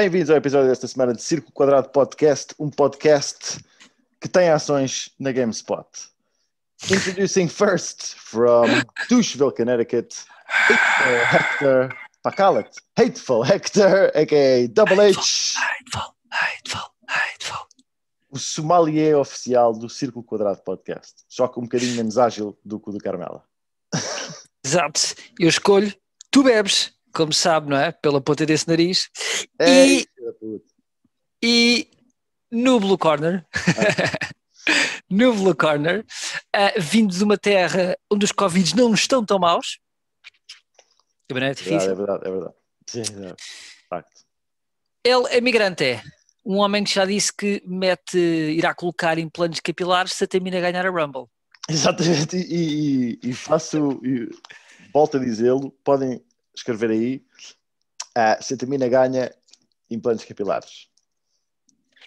Bem-vindos ao episódio desta semana de Circo Quadrado Podcast, um podcast que tem ações na GameSpot. Introducing first from Doucheville, Connecticut, Hateful Hector, Hateful Hector, aka Double H. Hateful, hateful, hateful. O sommelier oficial do Círculo Quadrado Podcast, só que um bocadinho menos ágil do que o do Carmela. Exato, eu escolho, tu bebes, como sabe, não é? Pela ponta desse nariz. É, e, é e no Blue Corner, ah. no Blue Corner, uh, vindo de uma terra onde os Covid não estão tão maus. é É verdade, é verdade. Sim, é Ele é migrante, é. um homem que já disse que mete, irá colocar implantes capilares se termina a ganhar a Rumble. Exatamente, e, e, e faço, e, volto a dizê-lo, podem escrever aí, ah, eh, cetamina ganha implantes capilares.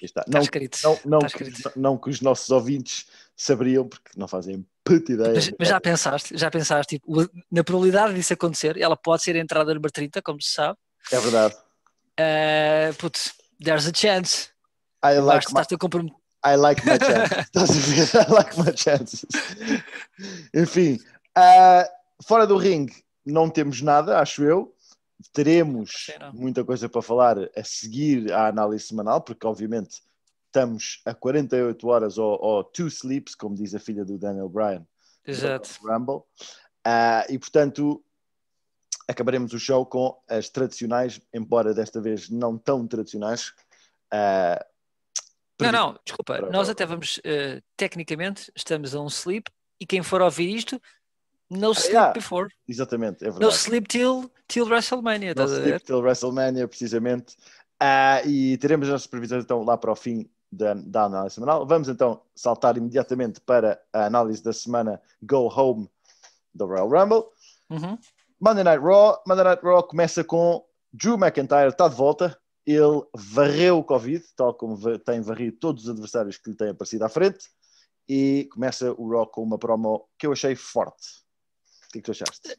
Está. Tá não, não, não, tá que, não, que, os nossos ouvintes saberiam, porque não fazem puta ideia. Mas, mas, já é. pensaste, já pensaste, tipo, na probabilidade disso acontecer, ela pode ser entrada número 30, como se sabe. É verdade. Uh, putz, there's a chance. I like my, estás a compromet... I like my chance. I like my chances. Enfim, uh, fora do ringue, não temos nada, acho eu. Teremos muita coisa para falar a seguir à análise semanal, porque obviamente estamos a 48 horas ou, ou two sleeps, como diz a filha do Daniel Bryan. Exato. Rumble. Uh, ah, e portanto, acabaremos o show com as tradicionais, embora desta vez não tão tradicionais. Uh, não, não, desculpa, nós até vamos, uh, tecnicamente, estamos a um sleep e quem for ouvir isto no ah, sleep yeah. before. Exatamente, é verdade. No sleep till, till WrestleMania. No sleep ver? till WrestleMania, precisamente. Uh, e teremos as nossas previsões então lá para o fim da, da análise semanal. Vamos então saltar imediatamente para a análise da semana Go Home do Royal Rumble. Uhum. Monday Night Raw. Monday Night Raw começa com Drew McIntyre está de volta. Ele varreu o Covid, tal como tem varrido todos os adversários que lhe têm aparecido à frente. E começa o Raw com uma promo que eu achei forte que é que tu achaste?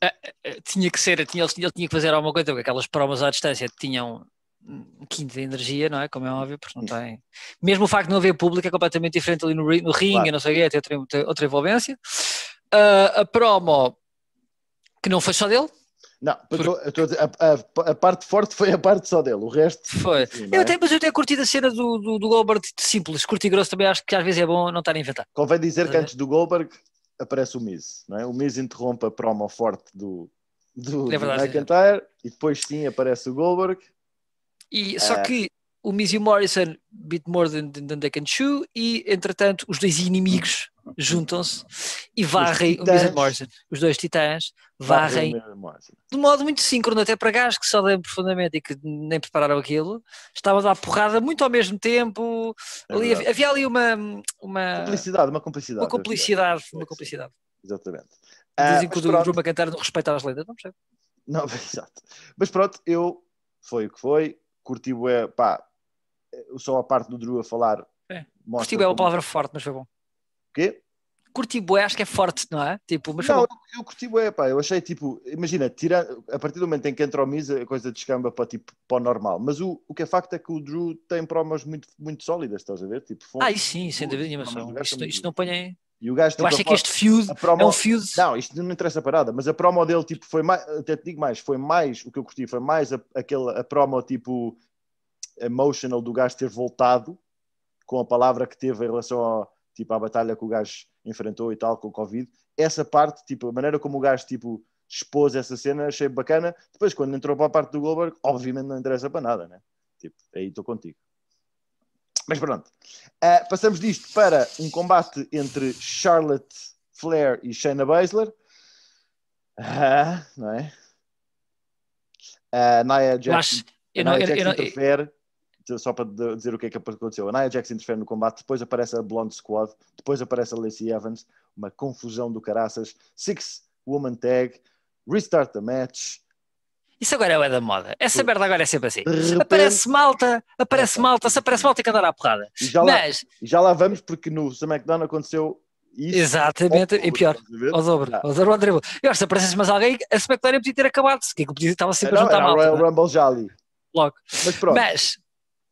Ah, ah, ah, tinha que ser, tinha, ele tinha que fazer alguma coisa, porque aquelas promas à distância tinham um quinto de energia, não é? Como é óbvio, porque não tem. Mesmo o facto de não haver público é completamente diferente ali no, no ringue, claro. não sei o quê, tem outra, tem outra envolvência. Uh, a promo, que não foi só dele. Não, porque... a, a, a, parte forte foi a parte só dele, o resto. Foi. Sim, eu, é? mas eu tenho curtido a cena do, do, do Goldberg simples, curto e grosso também, acho que às vezes é bom não estar a inventar. Convém dizer que antes do Goldberg aparece o Miz, não é? O Miz interrompe a promo forte do, do, é verdade, do McIntyre é. e depois sim aparece o Goldberg. E, só ah. que o Missy Morrison bit more than, than they can chew e entretanto os dois inimigos juntam-se e varrem o Missy Morrison os dois titãs varrem de modo muito síncrono até para gajos que só lembram profundamente e que nem prepararam aquilo estavam a dar porrada muito ao mesmo tempo ali, havia ali uma uma complicidade uma complicidade uma complicidade, uma complicidade. exatamente dizem ah, que o pronto. Drew McIntyre não respeita as lendas não percebo não, exato mas pronto eu foi o que foi curti é pá, só a parte do Drew a falar. É. Curti é uma palavra forte, mas foi bom. O quê? curti bué, acho que é forte, não é? Tipo, mas não, eu, eu curti bué, pá, eu achei tipo, imagina, tira, a partir do momento em que entra o Miz, a coisa descamba para tipo, para o normal, mas o, o que é facto é que o Drew tem promos muito, muito sólidas, estás a ver? Tipo, fonte, ah, e sim, sem dúvida nenhuma, isto, isto não põe e o gajo, tipo, eu acho que este fuse é promo... é um fuse. Não, isto não interessa a parada, mas a promo dele tipo, foi mais, até te digo mais, foi mais o que eu curti, foi mais a, aquela a promo tipo emotional do gajo ter voltado com a palavra que teve em relação ao, tipo, à batalha que o gajo enfrentou e tal com o Covid. Essa parte, tipo, a maneira como o gajo tipo, expôs essa cena, achei bacana. Depois, quando entrou para a parte do Goldberg, obviamente não interessa para nada, né? Tipo, aí estou contigo. Mas pronto. Uh, passamos disto para um combate entre Charlotte Flair e Shayna Baszler. Uh, não é? Uh, Nia Jackson, Jackson interfere. Só para dizer o que é que aconteceu. A Nia Jackson interfere no combate, depois aparece a Blonde Squad, depois aparece a Lacey Evans, uma confusão do caraças. Six Woman Tag, restart the match. Isso agora é o da moda. Essa merda agora é sempre assim. Repente... Aparece malta, aparece malta, se aparece malta tem que andar à porrada. E já, Mas... lá, já lá vamos, porque no SmackDown aconteceu isso. Exatamente, e pior, ao dobro, ao ah. dobro ao dribble. Eu acho que se aparecesse mais alguém, a SmackDown podia ter acabado, se que podia estava sempre a ah, juntar malta. Royal é? Rumble já ali. Logo. Mas pronto. Mas,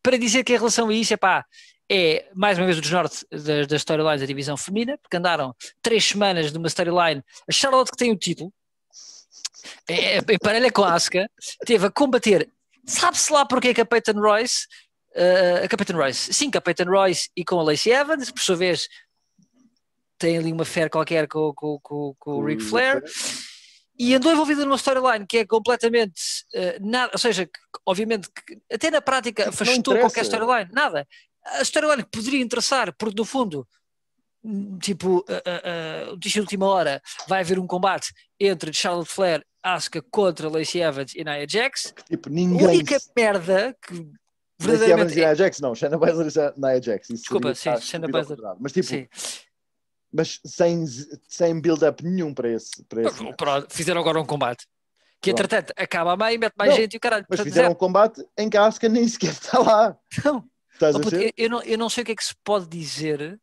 para dizer que em relação a isso, é pá, é mais uma vez o desnorte das da storylines da divisão feminina, porque andaram três semanas numa storyline, a Charlotte que tem o título, é, é, em parelha clássica, teve a combater, sabe-se lá porque a Captain Royce, uh, eh, a Captain Royce, sim, Capitan Royce e com a Lacey Evans, por sua vez, tem ali uma fé qualquer com, com, com, com o Ric Flair. E andou envolvida numa storyline que é completamente uh, eh, nada, ou seja, obviamente, até na prática afastou qualquer storyline, nada. A storyline que poderia interessar, porque no fundo hum, tipo, uh, uh, uh, de última hora vai haver um combate entre Charlotte Flair, Asuka contra Lacey Evans e Nia Jax. Tipo, ninguém. A única merda que verdadeiramente. Lacey Evans e é- Nia Jax, não, Shannon Baszler e Nia Jax. Isso Desculpa, sim, Shayna Baszler. Mas tipo. Sim. Mas sem, sem build-up nenhum para esse. Para esse Pronto, fizeram agora um combate. Que entretanto acaba a e mete mais não, gente e o caralho. Mas fizeram um combate em que a Asuka nem sequer está lá. Não. Estás oh, puto, eu, eu, não, eu não sei o que é que se pode dizer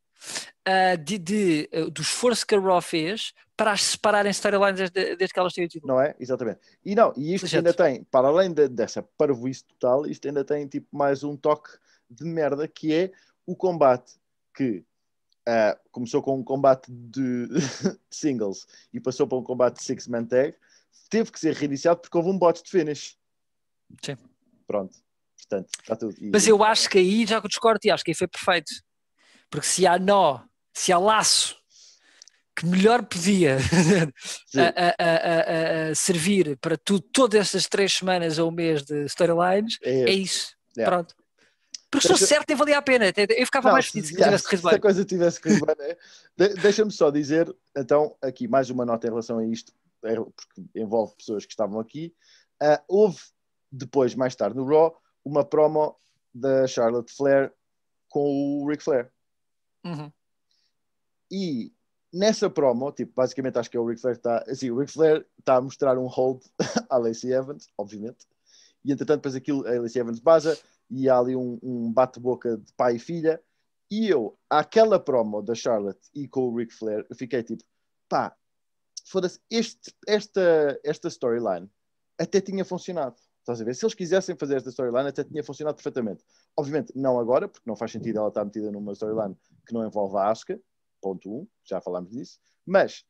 uh, de, de uh, do esforço que a Raw fez para as separarem storylines desde, desde que elas tinham tido. Não é? Exatamente. E não, e isto Exato. ainda tem, para além de, dessa parvoíce total, isto ainda tem tipo mais um toque de merda que é o combate que uh, começou com um combate de singles e passou para um combate de six-man tag, teve que ser reiniciado porque houve um bot de finish. Sim. Pronto. Portanto, está tudo. E... Mas eu acho que aí já que discordo e acho que aí foi perfeito. Porque se há nó, se há laço que melhor podia a, a, a, servir para tu todas estas três semanas ou um mês de storylines, é, é isso. É. Pronto. Porque estou sou certo em valia a pena. Eu ficava não, mais feliz se, se tivesse corrido bem. Se a coisa tivesse corrido bem, né? deixa-me só dizer, então, aqui mais uma nota em relação a isto, é, porque envolve pessoas que estavam aqui. Uh, houve depois, mais tarde, no Raw, uma promo da Charlotte Flair com o Ric Flair. Uhum. E nessa promo, tipo, basicamente acho que é o Ric Flair está assim, o Ric Flair está a mostrar um hold à Lacey Evans, obviamente. E entretanto, depois aquilo, a Lacey Evans baza e há ali um, um bate-boca de pai e filha. E eu, aquela promo da Charlotte e com o Ric Flair, eu fiquei tipo, pá, foda-se, esta, esta storyline até tinha funcionado. Estás a ver? Se eles quisessem fazer esta storyline, até tinha funcionado perfeitamente. Obviamente, não agora, porque não faz sentido ela estar metida numa storyline que não envolve a Asuka, ponto 1, um, já falámos disso. Mas,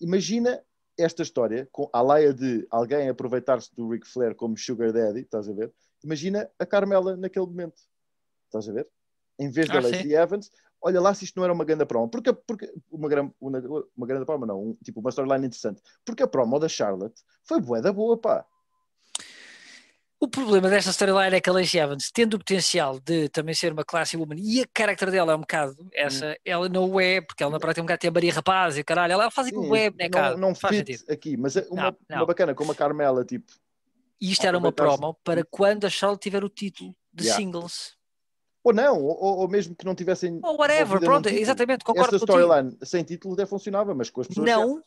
imagina esta história, com a laia de alguém aproveitar-se do Ric Flair como Sugar Daddy, estás a ver? Imagina a Carmela naquele momento, estás a ver? Em vez da ah, Lacey Evans, olha lá se isto não era uma grande promo. Porque, porque uma, grande, uma, uma grande promo, não, um, tipo uma storyline interessante. Porque a promo da Charlotte foi boa da boa, pá. O problema desta storyline é que é a Lacey Evans, tendo o potencial de também ser uma classe woman, e a carácter dela é um bocado essa, hum. ela não é, porque ela na prática é um bocado tem a Maria Rapaz e caralho, ela faz aquilo web, né, cara? Não, não faz sentido. aqui, mas é uma, não, não. uma bacana como a Carmela, tipo. E isto era uma promo para quando a Charlotte tiver o título de yeah. singles. Ou não, ou, ou, mesmo que não tivessem. Ou whatever, pronto, exatamente, concordo Esta storyline sem título até funcionava, mas com as pessoas. Não,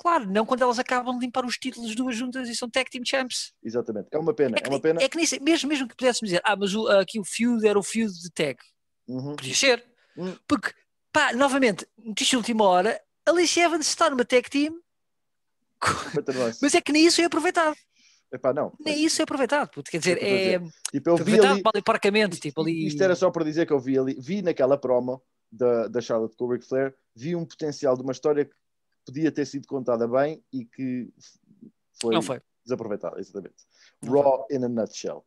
Claro, não quando elas acabam de limpar os títulos duas juntas e são tag team champs. Exatamente, é uma pena. É, é que, é uma pena. É que nem, mesmo, mesmo que pudéssemos dizer, ah, mas o, aqui o feud era o feud de tag. Uhum. Podia ser. Uhum. Porque, pá, novamente, notícia última hora, Alicia Evans está numa tag team. mas é que nem isso é aproveitado. Epá, não. Nem isso é aproveitado, porque quer dizer, é, e é Tipo, eu vi ali... ali parcamente, tipo ali... Isto era só para dizer que eu vi ali, vi naquela promo da, da Charlotte com o Ric Flair, vi um potencial de uma história que podia ter sido contada bem e que foi, não foi. desaproveitada, exatamente. Não Raw foi. in a nutshell.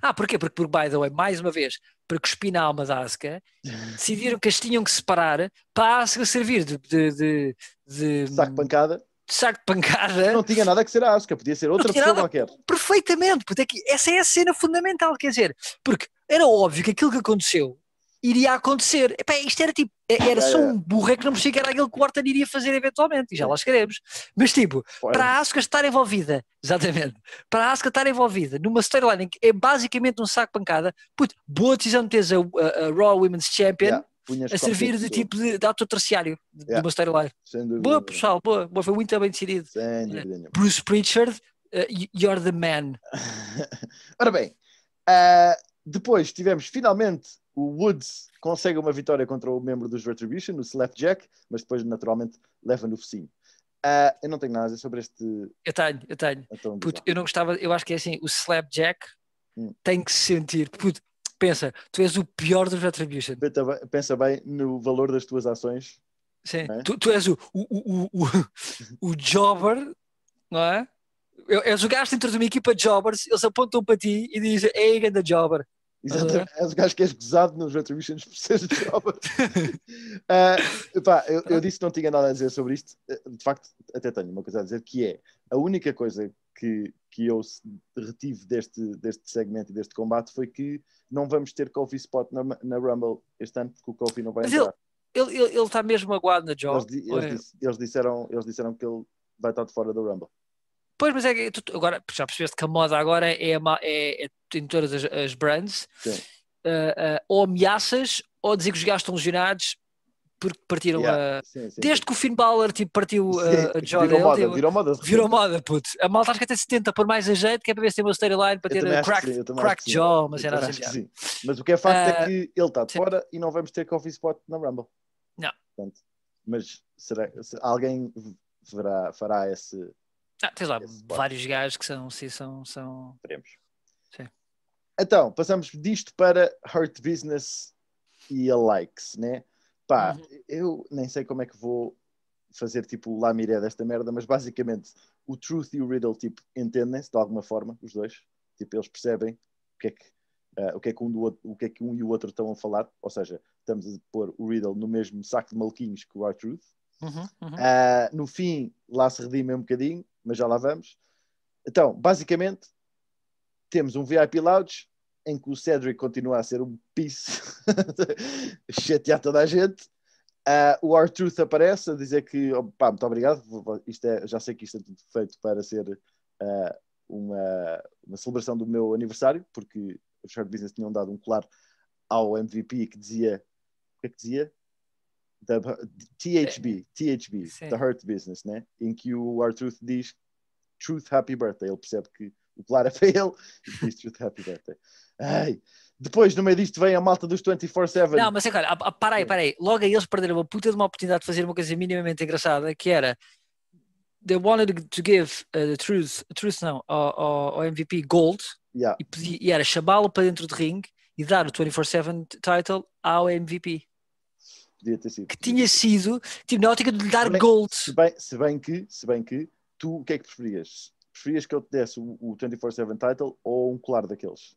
Ah, porquê? Porque, porque, by the way, mais uma vez, para cuspir a alma da Asuka, decidiram que as tinham que separar para a Asuka servir de, de, de, de... saco pancada saco de pancada. Não tinha nada que ser a Asca, podia ser outra pessoa nada, qualquer. Perfeitamente, porque é essa é a cena fundamental, quer dizer, porque era óbvio que aquilo que aconteceu iria acontecer. Epá, isto era tipo, é, era só um burro é que não percebi que era aquilo que o Orton iria fazer eventualmente, e já lá queremos Mas tipo, Foi. para a Asuka estar envolvida, exatamente, para a Asuka estar envolvida numa storyline que é basicamente um saco pancada, puto, boa decisão de teres a, a, a Raw Women's Champion. Yeah a servir de tipo de, de ator terciário yeah. de uma storyline. Boa, pessoal, boa, boa, foi muito bem decidido. Eh, Bruce Pritchard, uh, you're the man. Ora bem, uh, depois tivemos finalmente o Woods consegue uma vitória contra o membro dos Retribution, o Slap Jack, mas depois naturalmente leva no focinho. Uh, eu não tenho nada a dizer sobre este. Eu tenho, eu tenho. Então, Puto, eu não gostava, eu acho que é assim: o Slapjack hum. tem que se sentir. Puto, pensa, tu és o pior dos Retribution. Pensa bem no valor das tuas ações. Sim, é? tu, tu, és o, o, o, o, o jobber, não é? És o gajo dentro de uma equipa de jobbers, eles apontam para ti e dizem: Ei, grande jobber. Exatamente. Uhum. Acho, que és gozado nos retributions por seres de Robert. uh, pá, eu, eu, disse que não tinha nada a dizer sobre isto. Ah, de facto, até tenho uma coisa a dizer, que é a única coisa que, que eu retive deste, deste segmento e deste combate foi que não vamos ter Kofi Spot na, na Rumble este ano, porque o Kofi não vai Mas entrar. Ele está mesmo aguado na job. Eles, é? eles, disseram, eles disseram que ele vai estar de fora do Rumble. Pois, mas é que tu, agora já percebeste que a moda agora é, é, é em todas as, as brands, uh, uh, ou ameaças ou dizer que os gajos estão lesionados porque partiram yeah. a. Sim, sim, Desde sim. que o Finn Balor tipo, partiu eh, a, a virou, moda, tipo, virou moda, virou moda, puto. A malta acho que até se tenta por mais a jeito, que é para ver se tem uma storyline para ter crack, crack jaw, mas era assim. Mas o que é facto uh, é que ele está de fora e não vamos ter coffee spot na Rumble. Não. Portanto, mas será, se alguém verá, fará esse ah, tens lá Esse vários pode. gajos que são, sim, são, são. Teremos. Sim. Então, passamos disto para Hurt Business e a Likes, né? Pá, uhum. eu nem sei como é que vou fazer tipo o lamiré desta merda, mas basicamente o Truth e o Riddle tipo, entendem-se de alguma forma, os dois. Tipo, eles percebem o que é que, uh, o que, é que, um do outro, o que, é que um e o outro estão a falar. Ou seja, estamos a pôr o Riddle no mesmo saco de malquinhos que o R-Truth. Uhum, uhum. uh, no fim, lá se redimem um bocadinho mas já lá vamos. Então, basicamente, temos um VIP Lounge em que o Cedric continua a ser um piece, chatear toda a gente. Uh, o R-Truth aparece a dizer que, oh, muito obrigado, isto é, já sei que isto é tudo feito para ser uh, uma, uma, celebração do meu aniversário, porque os Short Business tinham dado um colar ao MVP que dizia, o que é que dizia? da THB, eh, THB, Sim. The Hurt Business, né? em que o R-Truth diz Truth Happy Birthday. Ele percebe que o Clara é foi ele e diz Truth Happy Birthday. Ai. Depois, no meio disto, vem a malta dos 24-7. Não, mas é claro, para aí, é. para aí. Logo aí eles perderam uma puta de uma oportunidade de fazer uma coisa minimamente engraçada, que era they wanted to give uh, the truth, truth não, ao, ao, MVP gold yeah. e, e, era chamá-lo para dentro do ring e dar o 24-7 title ao MVP podia ter sido. Que tinha sido, tipo, na ótica de lhe dar se bem, gold. Se bem, se bem, que, se bem que, tu o que é que preferias? Preferias que eu te desse o, o 24-7 title ou um colar daqueles?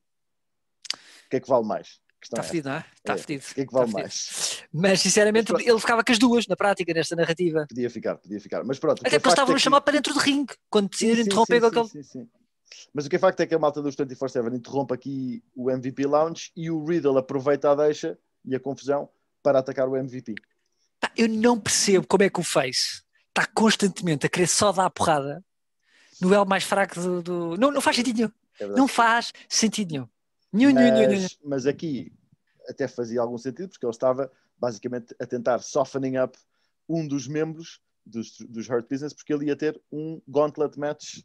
O que é que vale mais? Está tá é fedido, não é? Está é. fedido. O que é que vale tá mais? Mas, sinceramente, Mas ele ficava com as duas, na prática, nesta narrativa. Podia ficar, podia ficar. Mas pronto. Até é porque é estavam é a chamar para dentro do ringue, quando decidiram interromper sim, aquele... Sim, sim, Mas o que é facto é que a malta dos 24-7 interrompe aqui o MVP Lounge e o Riddle aproveita a deixa e a confusão para atacar o MVP. Eu não percebo como é que o fez. Está constantemente a querer só dar a porrada no elo mais fraco do. do... Não, não faz sentido nenhum. É não faz sentido nenhum. Nenhum, mas, nenhum, nenhum. Mas aqui até fazia algum sentido, porque ele estava basicamente a tentar softening up um dos membros dos, dos Hurt Business, porque ele ia ter um gauntlet match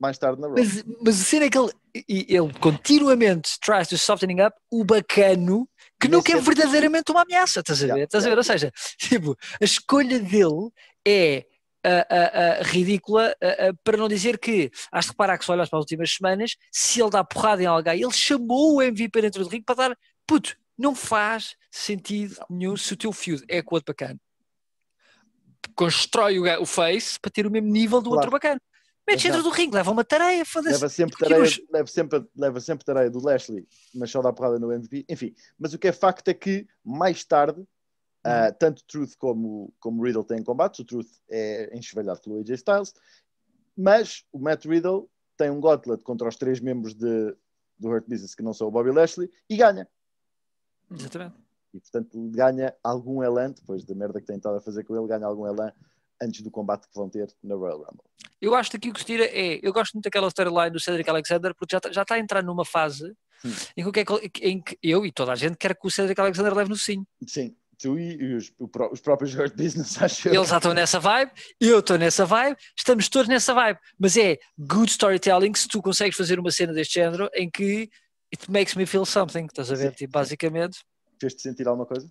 mais tarde na Raw. Mas, mas a cena é que ele, ele continuamente tries to softening up o bacano que Nesse nunca é verdadeiramente uma ameaça, estás a ver? Yeah, estás yeah. a ver? Ou seja, tipo, a escolha dele é uh, uh, uh, ridícula, para não dizer que, has de reparar que se olhas para as últimas semanas, se ele dá porrada em alguém, ele chamou o MVP para dentro do ringue para dar, puto, não faz sentido nenhum se o teu feud é com o outro bacana. Constrói o, o face para ter o mesmo nível do claro. outro bacana. Mete dentro do ringue, leva uma tareia, foda-se. Leva sempre tareia, leva sempre, leva sempre tareia do Lashley, mas só dá porrada no MVP. Enfim, mas o que é facto é que mais tarde, uh, tanto Truth como, como Riddle têm combates. O Truth é enchevalhado pelo AJ Styles, mas o Matt Riddle tem um gauntlet contra os três membros de, do Hurt Business que não são o Bobby Lashley e ganha. Exatamente. E portanto ganha algum elan, depois da merda que tem estado a fazer com ele, ganha algum elan antes do combate que vão ter na Royal Rumble. Eu acho que aqui o que se tira é, eu gosto muito daquela storyline do Cedric Alexander, porque já está, já está a entrar numa fase hum. em, é que, em, que, eu e toda a gente quer que o Cedric Alexander leve no sim. Sim, tu e, os, os próprios de Business, acho eu. Eles já estão nessa vibe, eu estou nessa vibe, estamos todos nessa vibe. Mas é good storytelling se tu consegues fazer uma cena deste género em que it makes me feel something, estás a ver? Sim. Tipo, basicamente. Fez-te sentir alguma coisa?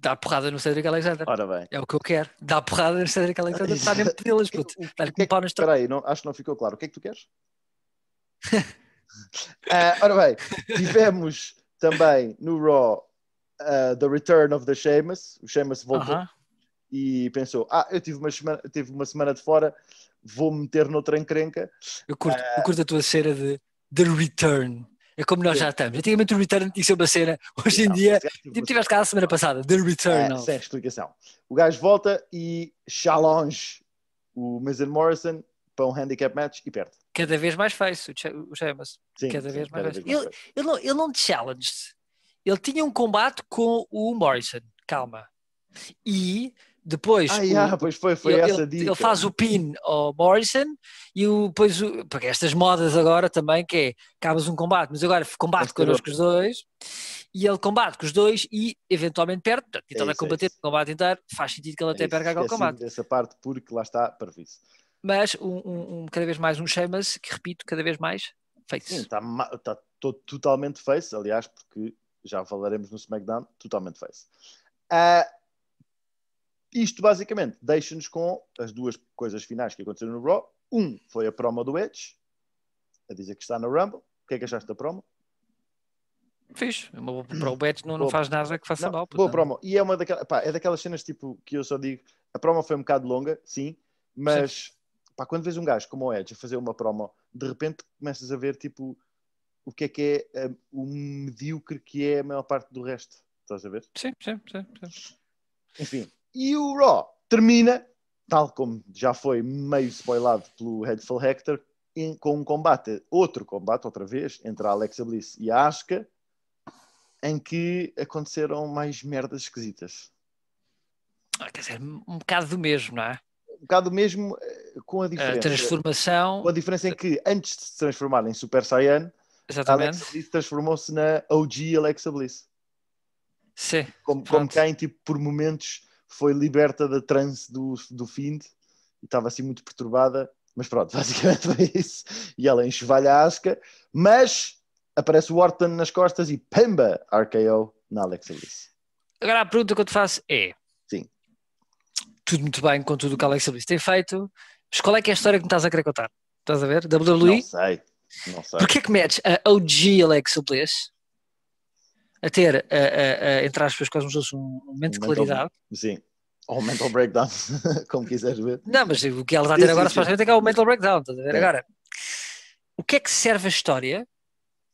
Dá porrada no Cedric Alexander. Ora bem. É o que eu quero. Dá porrada no Cedric Alexander. Está mesmo pedi-las, puto. Dá-lhe com é pau Espera aí, acho que não ficou claro. O que é que tu queres? uh, ora bem, tivemos também no Raw uh, The Return of the Sheamus. O Sheamus voltou uh -huh. e pensou: Ah, eu tive uma semana, tive uma semana de fora, vou meter noutra encrenca. Eu curto, eu ah, curto a tua cera de The Return. É como nós já estamos. Antigamente o Return tinha que uma cena, hoje em dia, tipo é tiveste cá a semana passada, The Return. É, sem explicação. O gajo volta e challenge o Mason Morrison para um handicap match e perde. Cada vez mais fez o Sheamus. Sim, cada vez sim, mais, cada mais, vez mais ele, ele, não, ele não challenged. Ele tinha um combate com o Morrison, calma. E depois, ah, o, yeah, pois foi, foi ele, essa dica. ele faz o pin ao Morrison e o, depois, o, porque estas modas agora também, que é, acabas um combate, mas agora combate com os dois, e ele combate com os dois e eventualmente perde, então é, é combater é o combate inteiro, faz sentido que ele é até isso, perca aquele combate. Essa parte, porque lá está, previsto. Mas um, um, um, cada vez mais um Sheamus, que repito, cada vez mais face. Sim, está tá totalmente face, aliás, porque já falaremos no SmackDown, totalmente face. Uh, isto basicamente deixa-nos com as duas coisas finais que aconteceram no Raw. Um foi a promo do Edge, a dizer que está na Rumble. O que é que achaste da promo? Fiz, é para o Edge não, não faz nada que faça não, mal. Portanto. Boa promo. E é uma daquela, pá, é daquelas cenas tipo que eu só digo. A promo foi um bocado longa, sim, mas sim. Pá, quando vês um gajo como o Edge a fazer uma promo, de repente começas a ver tipo o que é que é eh, o medíocre que é a maior parte do resto. Estás a ver? Sim, sim, sim. sim. Enfim, e o Raw termina, tal como já foi meio spoilado pelo Headful Hector, em, com um combate, outro combate, outra vez, entre a Alexa Bliss e a Asuka, em que aconteceram mais merdas esquisitas. Ah, quer dizer, um bocado do mesmo, não é? Um bocado do mesmo eh, com a diferença. A transformação. Com a diferença em que antes de se transformar em Super Saiyan, Exatamente. Alexa Bliss transformou-se na OG Alexa Bliss. Sim. Como, como tipo, por momentos foi liberta da trance do, do Find e estava assim muito perturbada. Mas pronto, basicamente foi isso. E ela enchevalha a Asuka, mas aparece o Orton nas costas e pemba, RKO na Alexa Bliss. Agora a pergunta que eu te faço é: Sim. Tudo muito bem com tudo o que a Alexa Bliss tem feito, mas qual é que é a história que me estás a querer contar? Estás a ver? WWE? Não sei. Não sei. Porquê que metes a OG Alexa Bliss a ter, a, a, entre aspas, quase um, um momento de claridade. Sim. Ou um mental breakdown, como quiseres ver. Não, mas o que ela está a ter sim, agora, supostamente, é que há é o mental breakdown. Estás a ver? É. Agora, o que é que serve a história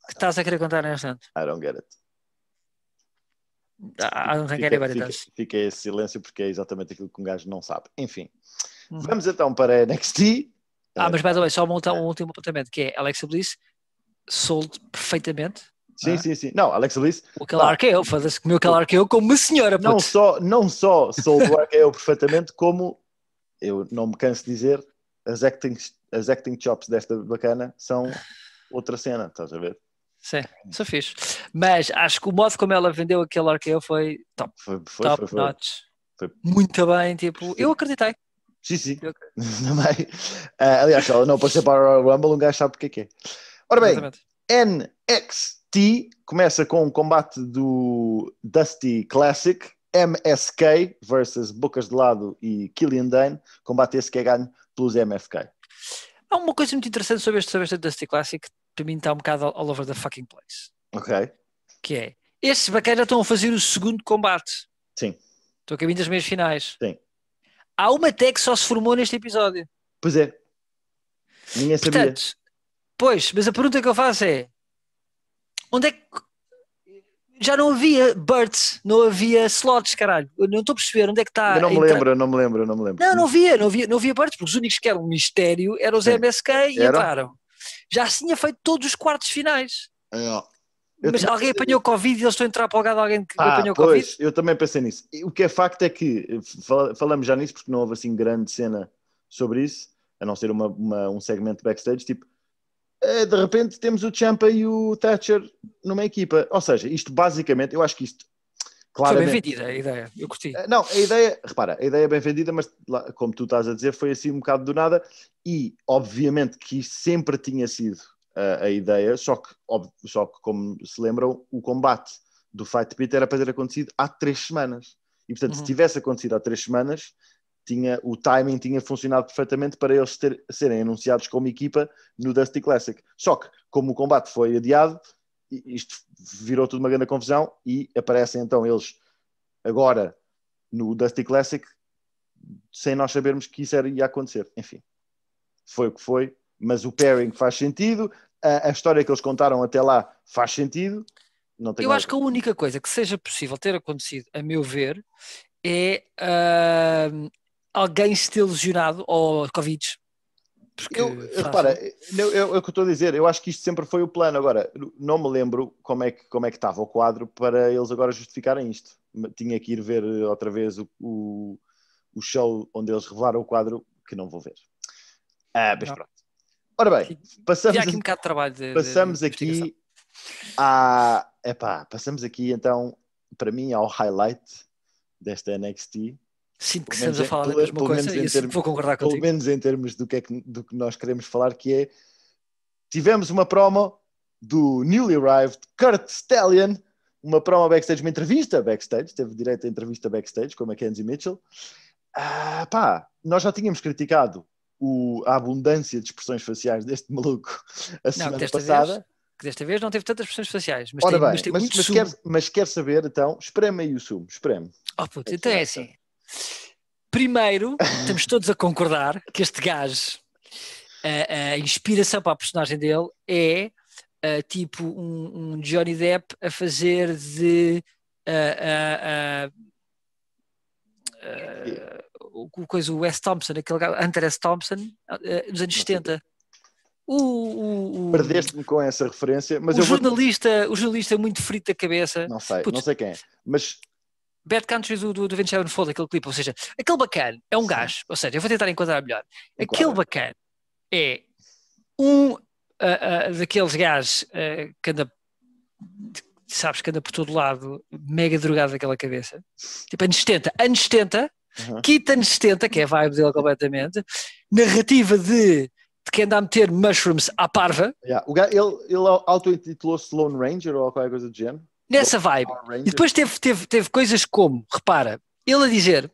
que estás a querer contar neste momento I don't get it. Ah, ah, I don't é fica, get então. it esse silêncio porque é exatamente aquilo que um gajo não sabe. Enfim, uhum. vamos então para a NXT. Ah, mas by the way, só um, é. um último apontamento, que é Alexa Bliss sold perfeitamente Sim, ah. sim, sim. Não, Alex Lewis O Calar que eu, foda-se, comeu o Calar que eu como uma senhora. Não só, não só sou do eu perfeitamente, como eu não me canso de dizer, as acting, as acting chops desta bacana são outra cena, estás a ver? Sim, só fiz. Mas acho que o modo como ela vendeu aquele arqueo foi top. Foi, foi, top foi, notch. Foi. Muito bem, tipo, sim. eu acreditei. Sim, sim. Também. Uh, aliás, ela não apareceu para o Rumble, um gajo sabe porque é que é. Ora bem, Exatamente. NX T começa com um combate do Dusty Classic, MSK versus Bocas de Lado e Killian Dane. Combate esse que é ganho pelos MFK. Há uma coisa muito interessante sobre este, sobre este Dusty Classic que para mim está um bocado all over the fucking place. Ok. Que é, estes já estão a fazer o segundo combate. Sim. Estão a caminho das meias finais. Sim. Há uma tag que só se formou neste episódio. Pois é. Ninguém sabia. Portanto, pois, mas a pergunta que eu faço é: Onde é que. Já não havia birds, não havia slots, caralho. Eu não estou a perceber onde é que está. Eu não me lembro, não me lembro, não me lembro. Não, não havia, não havia, não havia birds, porque os únicos que eram um mistério eram os Sim. MSK e Era? entraram. Já tinha feito todos os quartos finais. É, eu mas alguém apanhou Covid e eles estão a entrar para o lugar de alguém que ah, apanhou pois, Covid? eu também pensei nisso. O que é facto é que, eh, falamos já nisso porque não houve assim grande cena sobre isso, a não ser uma, uma, um segmento backstage, tipo, eh, de repente temos o Champa e o Thatcher numa equipa. Ou seja, isto basicamente, eu acho que isto. Claramente, foi bem vendida a ideia, eu curti. Eh, não, a ideia, repara, a ideia é bem vendida, mas como tu estás a dizer, foi assim um bocado do nada. E obviamente que isto sempre tinha sido a, eh, a ideia, só que, só que, como se lembram, o combate do Fight Pit era para ter acontecido há três semanas. E portanto, uhum. se tivesse acontecido há três semanas, tinha, o timing tinha funcionado perfeitamente para eles ter, serem anunciados como equipa no Dusty Classic. Só que, como o combate foi adiado, isto virou tudo uma grande confusão e aparecem então eles agora no Dusty Classic sem nós sabermos que isso era, ia acontecer. Enfim, foi o que foi, mas o pairing faz sentido, a, a história que eles contaram até lá faz sentido. Eu acho que a única coisa que seja possível ter acontecido, a meu ver, é uh, alguém se ter lesionado ao Covid. Porque, eu, repara, eu, eu, é o que eu estou a dizer, eu acho que isto sempre foi o plano. Agora, não me lembro como é que, como é que estava o quadro para eles agora justificarem isto. Tinha que ir ver eh, outra vez o, o, o show onde eles revelaram o quadro, que não vou ver. Ah, mas não. pronto. Ora bem, passamos aqui, um bocado de trabalho de, passamos de aqui à. epá, passamos aqui então, para mim, ao highlight desta NXT, Sinto que estamos a falar pelo, da mesma coisa e termos, vou concordar contigo. Pelo menos em termos do que, é que, do que nós queremos falar, que é tivemos uma promo do newly arrived Kurt Stallion, uma promo backstage, uma entrevista backstage, teve direito a entrevista backstage com a Mackenzie Mitchell. Ah, pá, nós já tínhamos criticado o, a abundância de expressões faciais deste maluco a não, semana passada. Vez, que desta vez não teve tantas expressões faciais, mas Ora tem, bem, mas, tem mas, mas, quer, mas, quer, saber, então, espreme aí o sumo, espreme. Oh puto, então é então é assim, Primeiro, estamos todos a concordar que este gajo, a, a inspiração para a personagem dele é a, tipo um, um, Johnny Depp a fazer de. A, o, coisa, o S. Thompson, aquele gajo, Hunter S. Thompson, dos anos 70. O, o, o Perdeste-me com essa referência, mas o eu jornalista, vou... o jornalista é muito frito da cabeça. Não sei, não sei quem é, mas Bad Country do, do, do 27 Fold, aquele clipe, ou seja, aquele bacana é um Sim. gajo, ou seja, eu vou tentar enquadrar melhor. Claro. Aquele bacana é um uh, uh, daqueles gajos uh, que anda, sabes, que anda por todo lado, mega drogado daquela cabeça, tipo anos 70, anos 70, uhum. kit anos 70, que é a vibe dele completamente, narrativa de de quem anda a meter mushrooms à parva. Yeah. Gajo, ele ele auto-intitulou-se Lone Ranger ou qualquer coisa do género? nessa vibe. E depois teve, teve, teve coisas como, repara, ele a dizer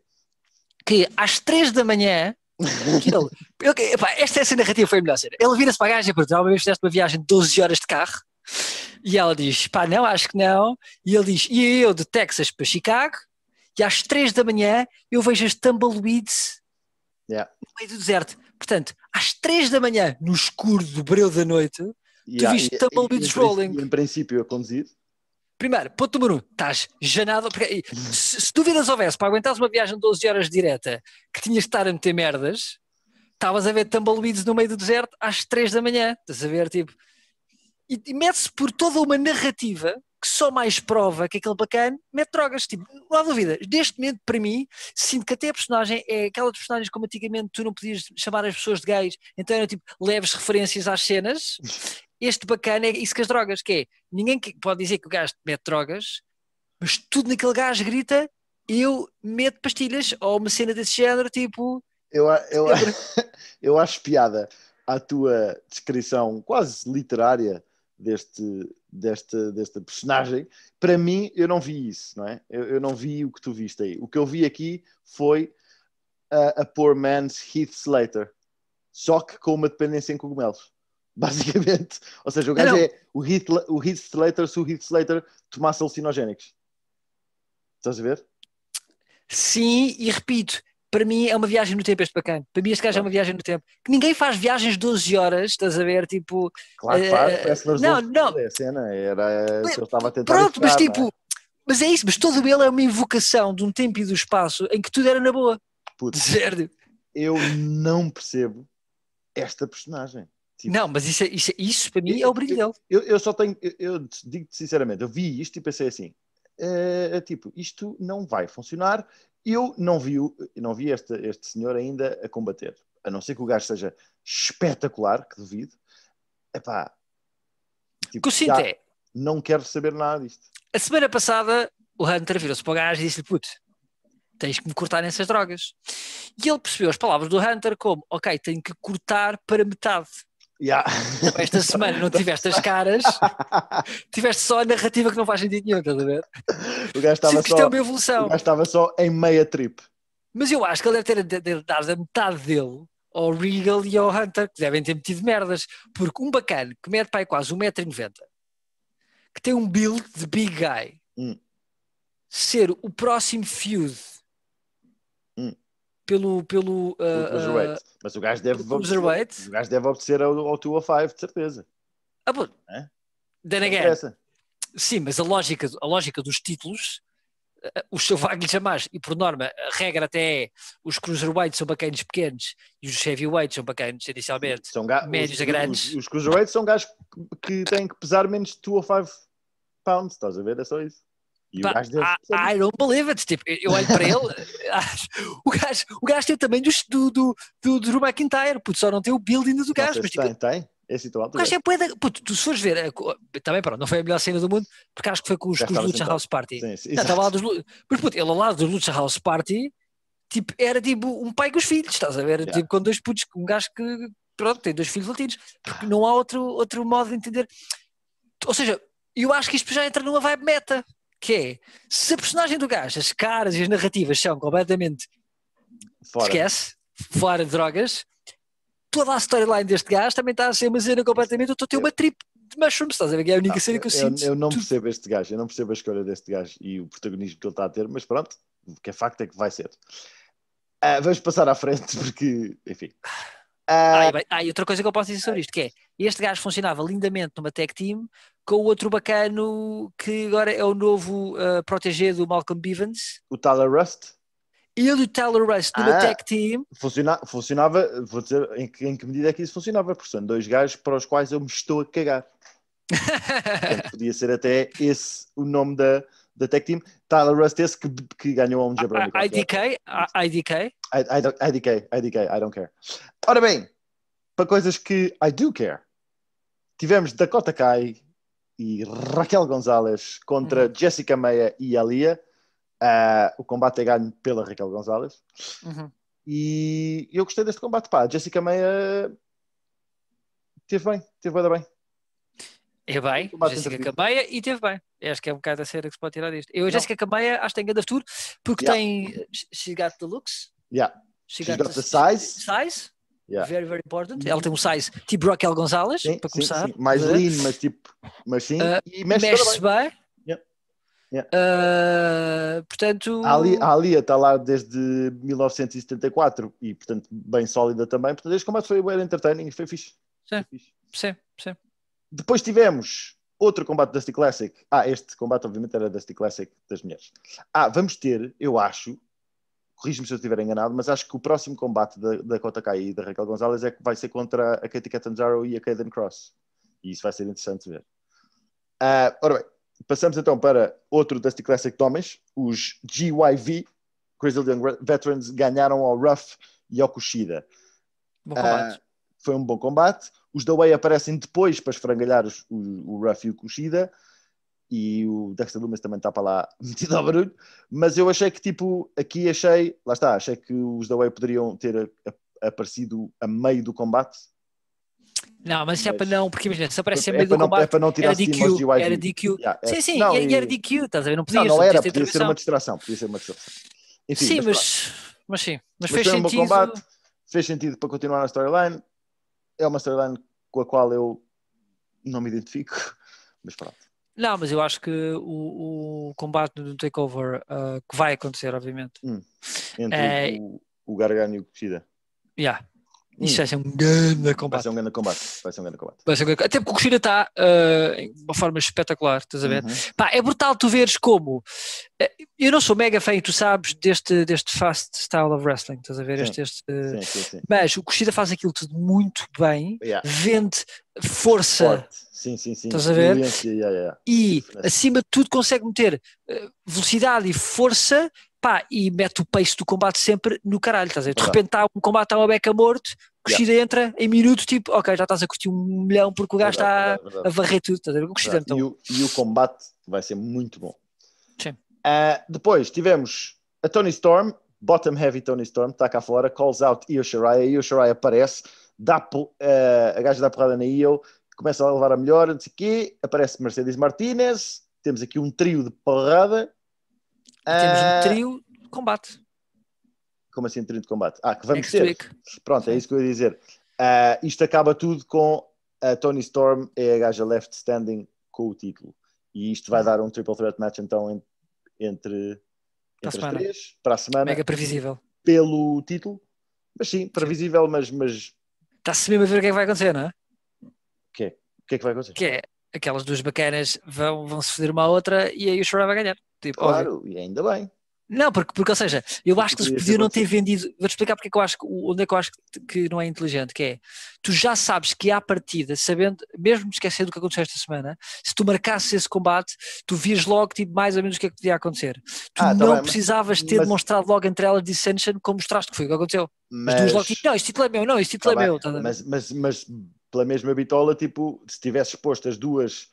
que às 3 da manhã ele, ele, epá, esta, essa narrativa foi a melhor cena. Ele vira-se para a gaja e pergunta: uma ah, vez fizeste uma viagem de 12 horas de carro? E ela diz: pá, não, acho que não. E ele diz: e eu de Texas para Chicago, e às 3 da manhã eu vejo as tumbleweeds yeah. no meio do deserto. Portanto, às 3 da manhã, no escuro do breu da noite, yeah, tu viste tumbleweeds e, rolling. em princípio, eu conduzi. Primeiro, ponto número um, estás janado. Porque, se, se dúvidas houvesse para aguentares uma viagem de 12 horas direta que tinhas de estar a meter merdas, estavas a ver tumbleweeds no meio do deserto às 3 da manhã. Estás a ver, tipo. E, e mete-se por toda uma narrativa que só mais prova que aquele bacana mete drogas. Tipo, não há dúvida. Neste momento, para mim, sinto que até a personagem é aquela dos personagens como antigamente tu não podias chamar as pessoas de gays, então eram tipo leves referências às cenas. este bacana é isso que as drogas, que é, ninguém pode dizer que o gajo mete drogas, mas tudo naquele gajo grita, eu meto pastilhas, ou uma cena desse género, tipo... Eu, eu, eu acho piada à tua descrição quase literária deste, desta, desta personagem. Para mim, eu não vi isso, não é? Eu, eu, não vi o que tu viste aí. O que eu vi aqui foi a, a Poor Man's Heath Slater, só que com uma dependência em cogumelos basicamente. Ou seja, o ah, gajo é o Heath, o Heath Slater se o Heath Slater tomasse alucinogénicos. Estás a ver? Sim, e repito, para mim é uma viagem no tempo este bacana. Para mim este gajo claro. é uma viagem no tempo. Que ninguém faz viagens 12 horas, estás a ver? Tipo. Claro, uh, faz, parece não, não. É a cena era. Mas, eu estava a tentar pronto, evitar, mas tipo. É? Mas é isso, mas todo ele é uma invocação de um tempo e do espaço em que tudo era na boa. Puto, Sério. Eu não percebo esta personagem. Tipo, não, mas isso, é, isso, é, isso para mim é o brilho dele. Eu, eu, só tenho, eu, eu digo-te sinceramente, eu vi isto e pensei assim: uh, tipo, isto não vai funcionar. Eu não vi, não vi este, este senhor ainda a combater, a não ser que o gajo seja espetacular, que duvido. Epá, tipo, que já, é, não quero saber nada disto. A semana passada o Hunter virou-se para o gajo e disse-lhe: puto, tens que me cortar nessas drogas. E ele percebeu as palavras do Hunter como: ok, tenho que cortar para metade Yeah. Esta semana não tiveste as caras, tiveste só a narrativa que não faz sentido nenhum, estás a ver? O gajo estava, é só, é O gajo estava só em meia trip. Mas eu acho que ele deve ter dado a metade dele ao Regal e ao Hunter, que devem ter metido merdas, porque um bacana que mede para aí é quase 1,90m, que tem um build de big guy, hum. ser o próximo feud pelo. pelo uh, Mas o gajo deve. Obter, O gajo deve obedecer ao, ao 205, de certeza. Ah, bom. É? Then again. Sim, mas a lógica, a lógica dos títulos ah, os selvagens a mais, e por norma, a regra até é os cruiserweights são bacanas pequenos e os heavyweights são bacanas inicialmente, são médios os, a grandes. Os, os cruiserweights são gajos que têm que pesar menos de 2 ou 5 pounds, estás a ver? É só isso. E Pá, o gajo deles, I, I, don't believe it. Tipo, eu olho para ele, o gajo, o gajo tem também dos, do, do, do, do McIntyre, puto, só não tem o building do gajo. Não, mas, tem, tipo, tem. É situado. Assim, o gajo é poeda. É puto, tu se fores ver, é, também pronto, não foi a melhor cena do mundo, porque acho que foi com os, com os Lucha House Party. Sim, sim, não, estava lá dos, mas puto, ele ao lado dos Lucha House Party, tipo, era tipo um pai com os filhos, estás a ver? Yeah. Tipo, com dois putos, um gajo que, pronto, tem dois filhos latinos, porque ah. não há outro, outro modo de entender. Ou seja, eu acho que isto já entra numa vibe meta que é, se a personagem do gajo, as caras e as narrativas são completamente fora. esquece, fora de drogas, toda a storyline deste gajo também está a ser uma cena completamente, eu estou a ter uma trip de mushrooms, estás a ver? É a única cena que eu, eu sinto. Eu não percebo este gajo, eu não percebo a escolha deste gajo e o protagonismo que ele está a ter, mas pronto, o que é facto é que vai ser. Uh, vamos passar à frente porque, enfim... Uh... Ah, e bem, ah, e outra coisa que eu posso dizer sobre isto, que é, este gajo funcionava lindamente numa tech team com o outro bacano que agora é o novo uh, do Malcolm Bivens. O Tyler Rust? Ele e o Tyler Rust numa ah, team. Funciona, funcionava, vou dizer em que, em que medida é que isso funcionava, porque são dois gajos para os quais eu me estou a cagar. Portanto, podia ser até esse o nome da, da Tech team. Tyler Rust, esse que, que ganhou um Jabroni. IDK? IDK? IDK, IDK, I don't care. Ora bem, para coisas que I do care, tivemos Dakota Kai e Raquel Gonzalez contra uhum. Jessica Meia e Alia. Uh, o combate é ganho pela Raquel Gonzalez. Uhum. E eu gostei deste combate. Pá, Jessica Meia teve bem, teve bem. É bem, Jéssica Cambeia e teve bem. Eu acho que é um bocado a cera que se pode tirar disto. Eu, não. Jéssica Cambeia, acho que tem grande futuro, porque yeah. tem She Got the Looks. Yeah. She, got, got the, the, size. size. Yeah. Very, very important. Ela tem um size tipo Raquel Gonzalez, sim, para começar. Sim. Mais uh, lean, mas tipo, mas sim, uh, e mexe, mexe bem. bem. Yeah. Uh, portanto, a Alia, a Alia está lá desde 1974 e, portanto, bem sólida também. Portanto, este combate foi bem entertaining, foi fixe. Sim, foi fixe. sim, sim. Depois tivemos outro combate Dusty Classic. Ah, este combate, obviamente, era Dusty Classic das mulheres. Ah, vamos ter, eu acho, corrijo-me se eu estiver enganado, mas acho que o próximo combate da, da Kota Kai e da Raquel Gonzalez é, vai ser contra a Katie Catanzaro e a Caden Cross. E isso vai ser interessante ver. Uh, ora bem, passamos então para outro Dusty Classic de homens. Os GYV, Grizzled Young Veterans, ganharam ao Ruff e ao Kushida. Bom combate. Uh, foi um bom combate. Os da Way aparecem depois para esfrangalhar os, o, o Ruff e o Kushida e o Dexter Lumis também está para lá metido ao barulho, mas eu achei que tipo, aqui achei, lá está, achei que os da Way poderiam ter a, a, aparecido a meio do combate. Não, mas isso é para não, porque imagina, se aparece a é meio é do não, é combate, é para não tirar era DQ, era DQ, yeah, é, sim, sim, não, e, era DQ, estás a ver, não podia, não, não, era, podia ser uma distração, podia ser uma distração. Enfim, sim, mas, mas, mas sim, mas, mas fez sentido. Um combate, fez sentido para continuar na storyline, é uma storyline com a qual eu não me identifico, mas pronto. Não, mas eu acho que o, o combate no takeover uh, que vai acontecer, obviamente. Hum. Entre é... o, o Gargano e o Kushida. Yeah. Isso hum. vai ser um grande combate. Vai ser um grande combate. Vai ser um grande combate. Vai ser um grande... Até porque o Kushida está uh, eh, de uma forma espetacular, estás a ver? Uhum. Pá, é brutal tu veres como. Eh, eu não sou mega fã, tu sabes, deste, deste fast style of wrestling, estás a ver? Sim. Este, este... Eh, sim, sim, sim, Mas o Kushida faz aquilo tudo muito bem, yeah. vende força. Forte. Sim, sim, sim. Estás a ver? Yeah, yeah. E, acima de tudo, consegue meter velocidade e força pá, e mete o pace do combate sempre no caralho, estás a ver? De repente está um combate, a uma beca morto, Cuxida yeah. entra em minuto, tipo, ok, já estás a curtir um milhão porque o gajo está a varrer tudo, estás a ver? O Cuxida, então. e, o, e o combate vai ser muito bom. Sim. Uh, depois tivemos a Tony Storm, bottom heavy Tony Storm, está cá fora, calls out Io Shirai, Io Shirai aparece, dá, uh, a gaja dá porrada na Io, começa a levar a melhor, não sei o quê, aparece Mercedes Martinez, temos aqui um trio de porrada. Temos um ah, trio de combate como assim treino de combate? Ah, que vamos Next é ter. Week. É Pronto, é isso que eu ia dizer. Uh, isto acaba tudo com a Tony Storm é a gaja left standing com o título. E isto vai uhum. dar um triple threat match então entre, entre para as três para a semana. Mega previsível. Pelo título. Mas sim, previsível, mas. mas... Está-se mesmo a ver o que é que vai acontecer, não é? O que é? O que é que vai acontecer? Que é aquelas duas bacanas vão, vão se foder uma à outra e aí o Chorá vai ganhar. Tipo, claro, óbvio. e ainda bem. Não, porque, porque, ou seja, eu acho que eles podiam não ter vendido. Vou-te explicar porque é que eu acho onde é que eu acho que, não é inteligente, que é tu já sabes que à partida, sabendo, mesmo esquecendo o que aconteceu esta semana, se tu marcasses esse combate, tu vias logo tipo, mais ou menos o que é que podia acontecer. Tu ah, tá não bem, precisavas mas, ter mas, mostrado logo entre elas Dissension como mostraste que foi o que aconteceu. Mas, mas tu logo tipo, não, este título é meu, não, este título tá é bem, meu. Tá mas, mas, mas pela mesma bitola, tipo, se tivesses posto as duas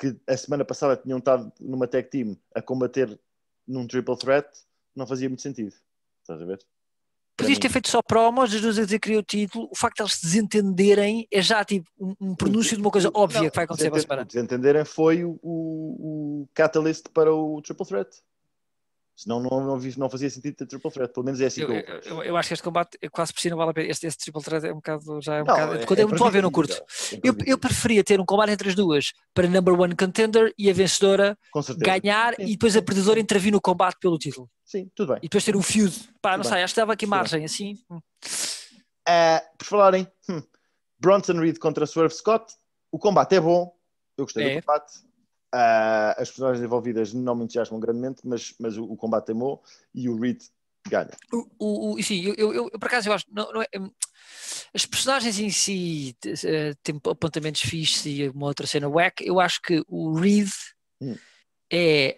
que a semana passada tinham estado numa tag team a combater num triple threat não fazia muito sentido. Estás a ver? Podias ter feito só promos, as duas a dizer que criou o título, o facto de eles se desentenderem é já tipo um, pronúncio de uma coisa óbvia não, que vai acontecer para a semana. Desentenderem foi o, o, o catalyst para o Triple Threat. Senão não, não, não fazia sentido ter triple threat, pelo menos é assim eu, que eu, eu, eu, acho que este combate é quase por si não vale a pena. Este, este triple threat é um bocado. Já é um não, bocado. É, quando é, é muito óbvio, ver no curto. É eu, eu preferia ter um combate entre as duas para number one contender e a vencedora ganhar Sim. e depois a perdedora intervir no combate pelo título. Sim, tudo bem. E depois ter um feud. Pá, tudo não bem. sei, acho que estava aqui margem, assim. Hum. Eh, por falarem, hum, Bronson Reed contra Swerve Scott, o combate é bom, eu gostei é. do combate, Uh, as personagens envolvidas não me entusiasmam grandemente, mas, mas o, o combate temou é e o Reed ganha. O, o, o eu, eu, eu, por acaso eu acho. Não, não é, hum, as personagens em si eh, têm apontamentos fixos e uma outra cena whack. Eu acho que o Reed hum. é.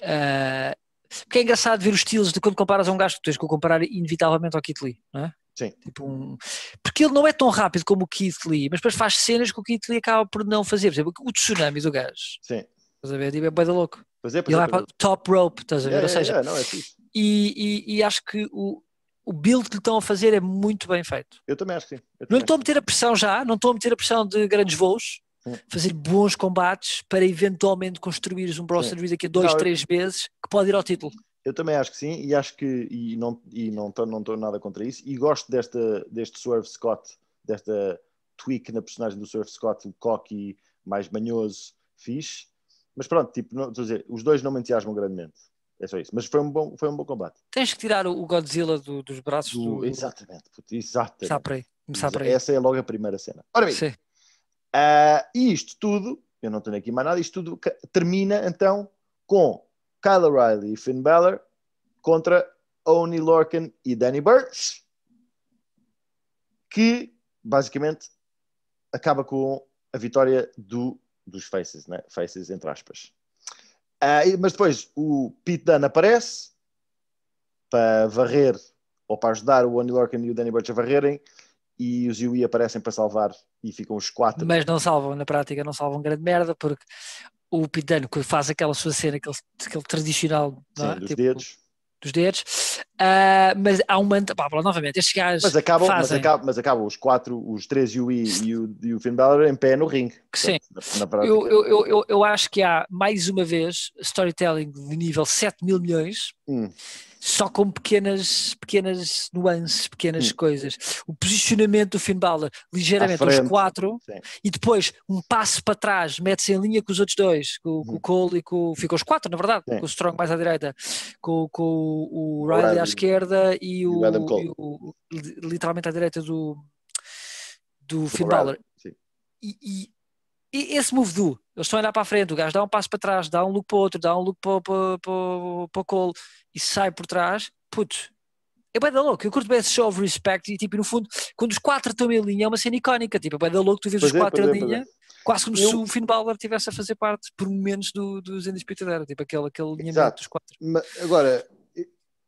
Uh, porque é engraçado ver os estilos de quando comparas a um gajo, tu tens que comparar inevitavelmente ao Kit Lee, não é? Sim. Tipo um... Porque ele não é tão rápido como o Keith Lee, mas depois faz cenas que o Keith Lee acaba por não fazer. Por exemplo, o tsunami do gajo. Sim. Estás a ver? Tipo, é bué louco. Pois é, pois e lá é, para é. top rope, estás a ver? É, Ou é, seja, yeah, é, não, é e, e, e, acho que o, o build que lhe estão a fazer é muito bem feito. Eu também acho que sim. Eu não estou a meter a pressão já, não estou a meter a pressão de grandes voos, hum. fazer bons combates para eventualmente construires um Brawl Series daqui a dois, não, três eu... meses que pode ir ao título. Eu também acho que sim, e acho que e não estou e não não nada contra isso, e gosto desta, deste Swerve Scott, desta tweak na personagem do Swerve Scott, o cocky, mais manhoso, fixe mas pronto, tipo, não, dizer, os dois não me entusiasmam grandemente. É só isso. Mas foi um bom, foi um bom combate. Tens que tirar o Godzilla do, dos braços do. do... Exatamente, puto, exatamente. Começar por aí. Começar aí. Essa é logo a primeira cena. Ora bem. Sim. Uh, e isto tudo, eu não tenho aqui mais nada, isto tudo termina então com Kyle O'Reilly e Finn Balor contra Oni Lorcan e Danny Burns, que basicamente acaba com a vitória do dos faces, né? faces entre aspas. Uh, mas depois o Pete Dunne aparece para varrer ou para ajudar o Oni Lorcan e o Danny Burch a varrerem e os Yui aparecem para salvar e ficam os quatro. Mas não salvam, na prática não salvam grande merda porque o Pete Dunne faz aquela sua cena, aquele, aquele tradicional... É? Sim, é? dos tipo, dedos dos dedos, uh, mas há um manto, pá, novamente, estes gajos mas acabam, fazem... mas, acabam, mas acabam os quatro, os três e o, e o, e o Finn Balor em pé no ringue. Sim, eu, eu, eu, eu, acho que há mais uma vez storytelling de nível 7 mil milhões, hum só com pequenas, pequenas nuances, pequenas hum. coisas. O posicionamento do Finn Balor, ligeiramente aos quatro, Sim. e depois um passo para trás, mete-se em linha com os outros dois, com, com hum. o Cole e com. Ficam os quatro, na verdade, Sim. com o Strong mais à direita, com, com o Riley à esquerda e o, e o, literalmente à direita do, do Finn Balor. Sim. e e esse move do, eles estão a olhar para a frente, o gajo dá um passo para trás, dá um look para o outro, dá um look para, para, para, para o colo e sai por trás, putz, é bem da louco. Eu curto bem esse show of respect e tipo, no fundo, quando os quatro estão em linha é uma cena icónica, tipo, é bem da louco tu vês pois os é, quatro é, em é, linha, é. quase como eu... se o Finn Balor estivesse a fazer parte, por momentos, do, dos Undisputed Era, tipo, aquele, aquele Exato. dos quatro. Mas, agora,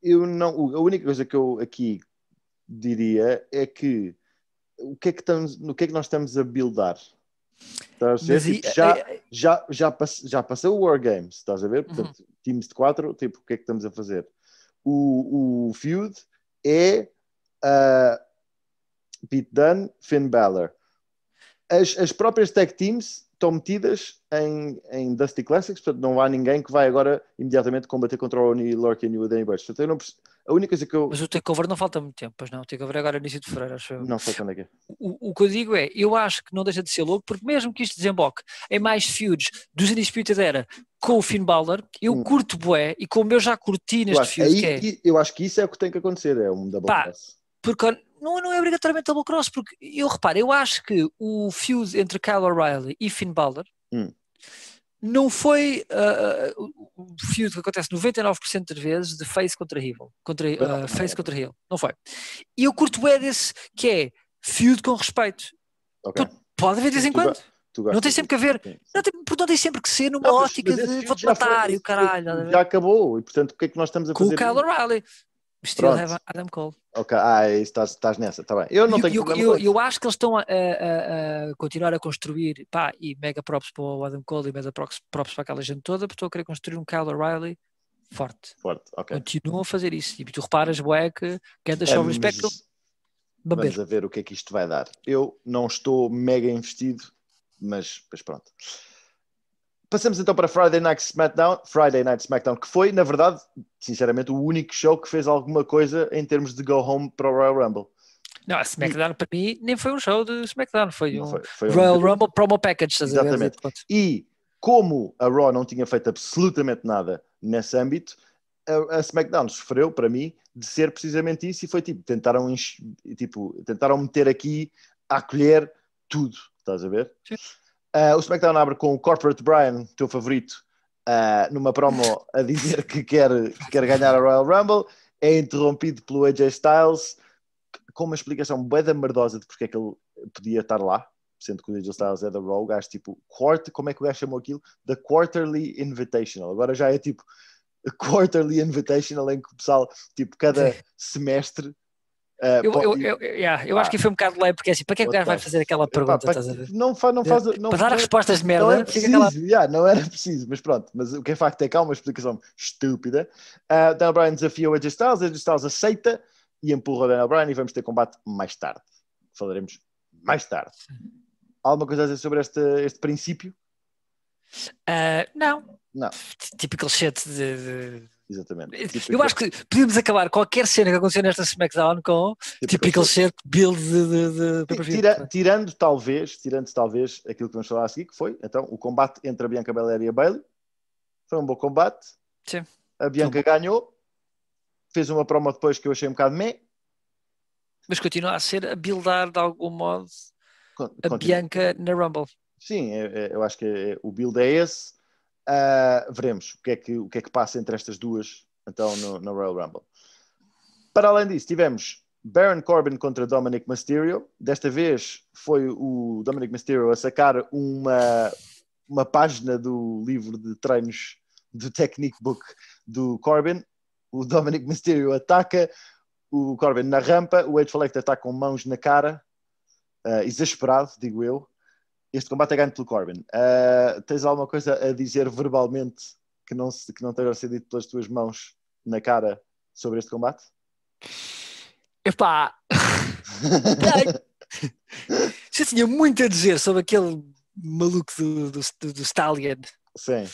eu não, a única coisa que eu aqui diria é que o que é que, estamos, o que, é que nós estamos a buildar? Estás a ver? Tipo, já, é, é, já, já, passou já passou o War Games estás a ver? Uhum. Portanto, uhum. times de quatro, tipo, o que é que estamos a fazer? O, o feud é uh, Pete Dunne, Finn Balor. As, as próprias tag teams estão metidas em, em Dusty Classics, portanto não há ninguém que vai agora imediatamente combater contra o Oni Lorcan e o Danny Burch. Portanto, eu não percebo a única coisa que eu. Mas o takeover não falta muito tempo, pois não. O takeover é agora início de fevereiro, acho Não sei quando é que é. O, o que eu digo é, eu acho que não deixa de ser louco, porque mesmo que isto desemboque em mais feuds dos Indisputed Era com o Finn Balor, eu hum. curto bué e como eu já curti neste claro, feud. Aí, que é, eu acho que isso é o que tem que acontecer, é um double Pá, cross. Porque não, não é obrigatoriamente double cross, porque eu reparo, eu acho que o feud entre Kyle O'Reilly e Finn Balor. Hum não foi uh, o feud que acontece 99% das vezes de face contra rival contra, uh, face contra heel, não foi. E eu curto é desse que é feud com respeito. Okay. Então, pode haver de vez em quando. Não tem sempre que haver, não tem, não tem sempre que ser numa não, ótica de vou-te matar e o caralho. Já acabou, e portanto o que é que nós estamos a com fazer? Com o Kyle O'Reilly. Still Adam Cole. Ok, ah, é estás, estás nessa, está bem. Eu não tenho eu, Eu, eu, acho que eles estão a, a, a, continuar a construir, pá, e mega props para o Adam Cole e mega props, props para aquela gente toda, porque estou a querer construir um Kyle O'Reilly forte. Forte, ok. Continuam a fazer isso. E tu reparas, bué, que quem deixou o respeito. Vamos a ver o que é que isto vai dar. Eu não estou mega investido, mas, mas pronto. Passamos então para Friday Night SmackDown, Friday Night SmackDown, que foi, na verdade, sinceramente, o único show que fez alguma coisa em termos de go home para o Royal Rumble. Não, a SmackDown e... para mim nem foi um show de SmackDown, foi um, foi, foi Royal um... Rumble promo package. Estás Exatamente. A ver, e como a Raw não tinha feito absolutamente nada nesse âmbito, a, a, SmackDown sofreu, para mim, de ser precisamente isso e foi tipo, tentaram, tipo, tentaram meter aqui a colher tudo, estás a ver? Sim. Uh, o SmackDown abre com o Corporate Brian, teu favorito, uh, numa promo a dizer que quer, que quer ganhar a Royal Rumble. É interrompido pelo AJ Styles com uma explicação bem da merdosa de porque é que ele podia estar lá, sendo que o AJ Styles é da Raw. O gajo, tipo, quarter, como é que o gajo chamou aquilo? The Quarterly Invitational. Agora já é tipo. Quarterly Invitational, em que o pessoal, tipo, cada semestre Uh, eu, pode... eu, eu, yeah, eu ah. acho que foi um bocado leve, porque é assim, para que é que o gajo vai fazer aquela pergunta? Epá, para, não fa, não faz, não, para dar respostas de merda, não é era, né? preciso, aquela... yeah, não era preciso, mas pronto. Mas o que é facto é que há uma explicação estúpida. Uh, Bryan desafia o AJ Styles, AJ Styles aceita e empurra o Daniel Bryan e vamos ter combate mais tarde. Falaremos mais tarde. Alguma coisa a dizer sobre este, este princípio? Uh, não. Não. Typical shit de, de exatamente. Eu tipo acho que podemos acabar qualquer cena que aconteceu nesta SmackDown com typical tipo tipo shirt build de, de, de Tira, tirando talvez, tirando talvez aquilo que vamos falar a seguir, que foi então o combate entre a Bianca Belair e a Bailey. Foi um bom combate. Sim. A Bianca Sim. ganhou. Fez uma promo depois que eu achei um bocado meh. Mas continua a ser a buildar de algum modo a Bianca na Rumble. Sim, é, é, eu acho que é, o build é esse. Uh, veremos o que, é que, o que é que passa entre estas duas, então, no, no Royal Rumble. Para além disso, tivemos Baron Corbin contra Dominic Mysterio. Desta vez foi o Dominic Mysterio a sacar uma, uma página do livro de treinos do Technique Book do Corbin. O Dominic Mysterio ataca o Corbin na rampa, o Edge Faleck ataca com mãos na cara, uh, exasperado, digo eu este combate é ganho pelo Corbin. Uh, tens alguma coisa a dizer verbalmente que não, se, que não tenha sido dito pelas tuas mãos na cara sobre este combate? Epá! Já tinha muito a dizer sobre aquele maluco do, do, do Stallion. Sim.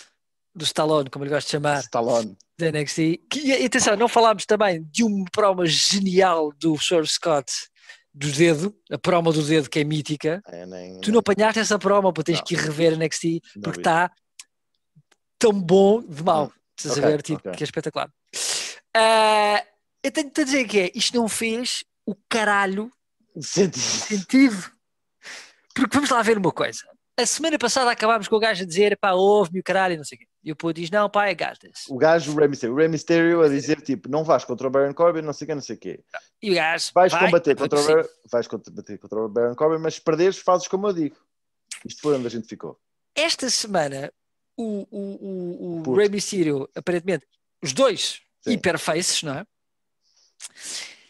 Do Stallone, como ele gosta de chamar. Stallone. Da NXT. Que, e atenção, não falámos também de uma prova genial do Sr. Scott do dedo, a promo do dedo que é mítica. É, nem, tu não apanhaste essa promo, pô, tens não, que ir rever NXT porque está tão bom de mal. Hum. Estás okay, a ver, tipo, okay. que é espetacular. Uh, eu tenho -te a dizer que é, isto não fez o caralho sentido. sentido. Porque vamos lá ver uma coisa. A semana passada acabámos com o gajo a dizer, pá, ouve-me o caralho e não sei o quê. E o puto diz: Não, pá, é gatas. O gajo, o Rey Mysterio, o Rey Mysterio a dizer: Tipo, não vais contra o Baron Corbin, não sei o que, não sei o que. E o gajo vais, vai, combater, contra o, Bar... vais combater contra o Baron Corbin, mas se perderes, fazes como eu digo. Isto foi onde a gente ficou. Esta semana, o, o, o, o Rey Mysterio, aparentemente, os dois hiperfaces, não é?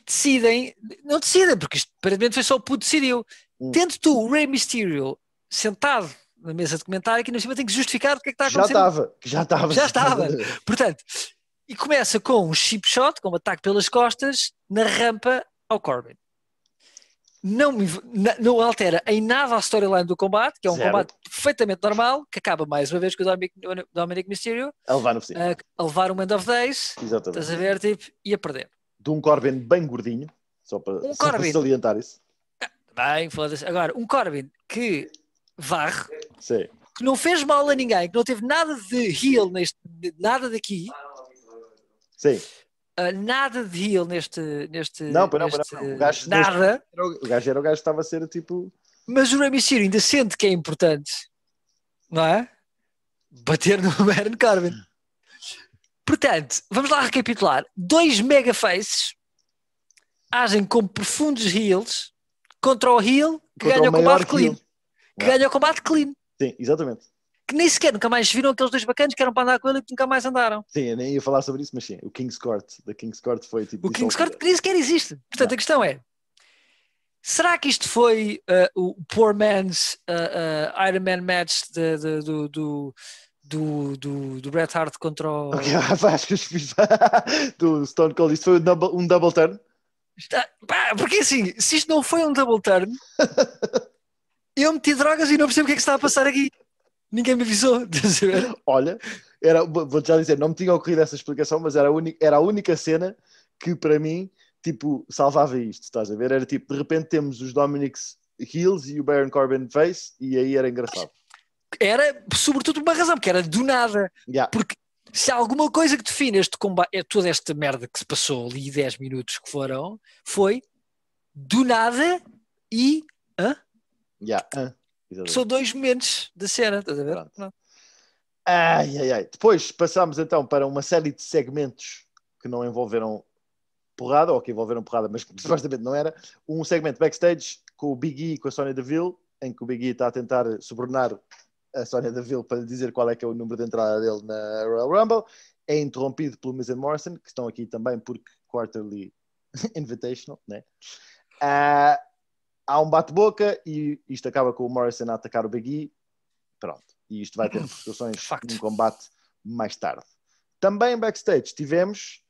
Decidem, não decidem, porque isto aparentemente foi só o Puto decidiu. Hum. Tendo tu o Rey Mysterio sentado na mesa de comentário, que na cima tem que justificar o que é que está a acontecer. Já estava, já estava. Já estava. Portanto, e começa com um chip shot, com um ataque pelas costas, na rampa ao Corbin. Não, me, não altera em nada a storyline do combate, que é um Zero. combate perfeitamente normal, que acaba mais uma vez com o Dominic, Dominic Mysterio a levar, no a, a levar um end of days, Exatamente. estás a ver, tipo, e a perder. De um Corbin bem gordinho, só para, um só para salientar isso. Ah, bem, foda-se. Agora, um Corbin que VAR, Sim. que não fez mal a ninguém, que não teve nada de heel neste, nada daqui. Sim. Uh, nada de heel neste. neste não, para não, para não, não. O gajo, nada. Neste, o gajo era o gajo que estava a ser tipo. Mas o Ramiro ainda sente que é importante, não é? Bater no Baron Corbin. Portanto, vamos lá recapitular. Dois mega faces agem como profundos heels contra o heel que contra ganha o combate clean que ganha o combate clean. Sim, exatamente. Que nem sequer nunca mais viram aqueles dois bacanas que eram para andar com ele e que nunca mais andaram. Sim, eu nem ia falar sobre isso, mas sim, o King's Court, da King's Court foi tipo. O King's Court que nem sequer existe. Portanto, não. a questão é: será que isto foi uh, o Poor Man's uh, uh, Iron Man match de, de, do, do do, do, do Bret Hart contra o. Okay, do Stone Cold, isto foi um double, um double turn? Está, porque assim, se isto não foi um double turn, eu meti drogas e não percebo o que é que está a passar aqui. Ninguém me avisou. Olha, era, vou-te já dizer, não me tinha ocorrido essa explicação, mas era a, única, era a única cena que para mim, tipo, salvava isto, estás a ver? Era tipo, de repente temos os Dominics Hills e o Baron Corbin Face e aí era engraçado. Era, sobretudo, uma razão, porque era do nada. Yeah. Porque se há alguma coisa que define este combate, é toda esta merda que se passou ali 10 minutos que foram, foi do nada e. Hã? Yeah. Ah, São dois momentos da cena, estás a ver? Ai, ai, ai. Depois passámos então para uma série de segmentos que não envolveram porrada, ou que envolveram porrada, mas que supostamente não era. Um segmento backstage com o Big E com a Sonya Deville, em que o Big E está a tentar subornar a Sonya Deville para dizer qual é que é o número de entrada dele na Royal Rumble. É interrompido pelo Miz and Morrison, que estão aqui também porque Quarterly Invitational, né? Uh, há um bate-boca e isto acaba com o Morrison a atacar o Begui. Pronto. E isto vai ter repercussões num combate mais tarde. Também backstage tivemos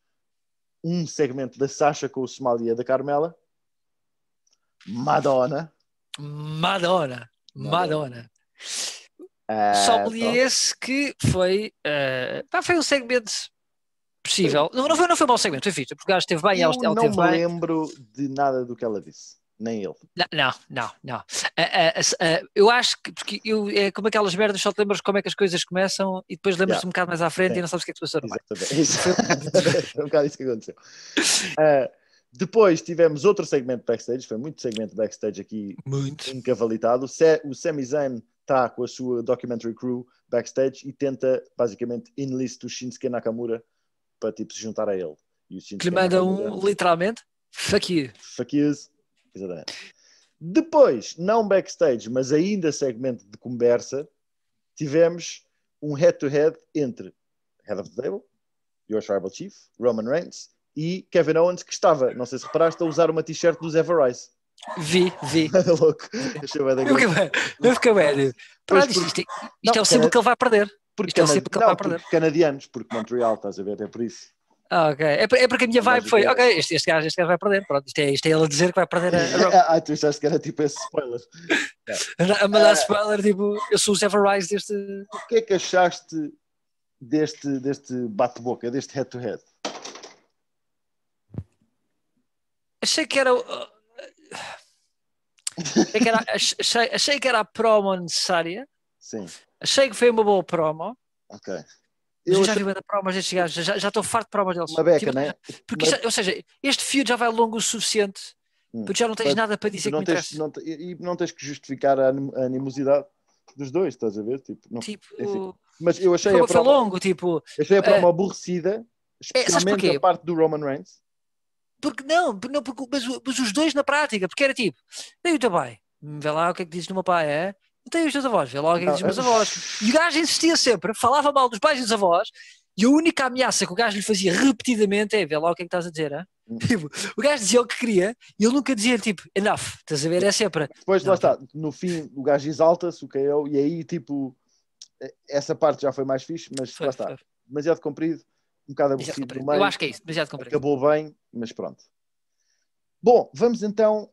um segmento da Sasha com o Somalia da Carmela. Madonna. Madonna. Madonna. Uh, Somalia esse que foi. Uh, pá, foi um segmento possível. Não, não, foi, não foi um bom segmento, foi visto, porque o gajo esteve bem. Eu ela, ela não me lembro de nada do que ela disse nem ele. Não, não, não. Uh, uh, uh, eu acho que, porque eu, é como aquelas merdas, só te lembras como é que as coisas começam e depois lembras-te yeah. um bocado mais à frente Sim. e é. não sabes o que é que passou é? Exatamente. é um bocado isso que aconteceu. Ah, depois tivemos outro segmento backstage, foi muito segmento backstage aqui muito. encavalitado. O Sami Zayn está com a sua documentary crew backstage e tenta basicamente enlist o Shinsuke Nakamura para tipo se juntar a ele. que lhe manda um literalmente fuck you. Fuck you. Exatamente. Depois, não backstage, mas ainda segmento de conversa, tivemos um head-to-head -head entre Head of the Table, Your Tribal Chief, Roman Reigns e Kevin Owens, que estava, não sei se reparaste, a usar uma t-shirt dos Everrise. Vi, vi. É louco. Achei bem da Eu fiquei bem. Para isto, isto, é, isto é o símbolo que ele vai perder. Porque, isto é o símbolo que ele vai perder. canadianos, porque Montreal, estás a ver, é por isso. Ah, ok. É, é porque a minha vibe foi, é ok, este, este, gajo, este gajo vai perder, pronto, isto é, isto é ele a dizer que vai perder a... ah, tu achaste que era tipo esse spoiler. a mandar uh, spoiler, tipo, eu sou o Sever Rise deste... O que é que achaste deste, deste bate-boca, deste head-to-head? Achei que era... Ah, achei, que era achei, achei que era a promo necessária. Sim. Achei que foi uma boa promo. Ok. Eu já até... vi banda promas destes gajos, já estou farto de promas deles. Uma beca, tipo, né? Porque, Mas... já, ou seja, este fio já vai longo o suficiente, hum. porque já não tens Mas, nada para dizer tipo, não que tens, não te, E não tens que justificar a animosidade dos dois, estás a ver? Tipo, não, tipo enfim. Mas eu achei foi, a prova, longo, tipo, achei a prova uh, eh, aborrecida, eh, especialmente a parte do Roman Reigns. Porque não, não porque, mas, mas os dois na prática, porque era tipo, daí o teu pai, vê lá o que é que dizes no meu pai, é? não tem os teus avós, vê é logo os meus é- avós. E o gajo insistia sempre, falava mal dos pais e dos avós, e a única ameaça que o gajo lhe fazia repetidamente é: vê logo o que é que estás a dizer, hein? Hum. Tipo, o gajo dizia o que queria e ele nunca dizia, tipo, enough, estás a ver? É sempre. Depois, não, lá está, tipo no fim, o gajo exalta-se, o que é eu, e aí, tipo, eh, essa parte já foi mais fixe, mas foi, lá está, foi. demasiado comprido, um bocado aborrecido no meio. Eu acho que é isso, demasiado comprido. Acabou bem, mas pronto. Bom, vamos então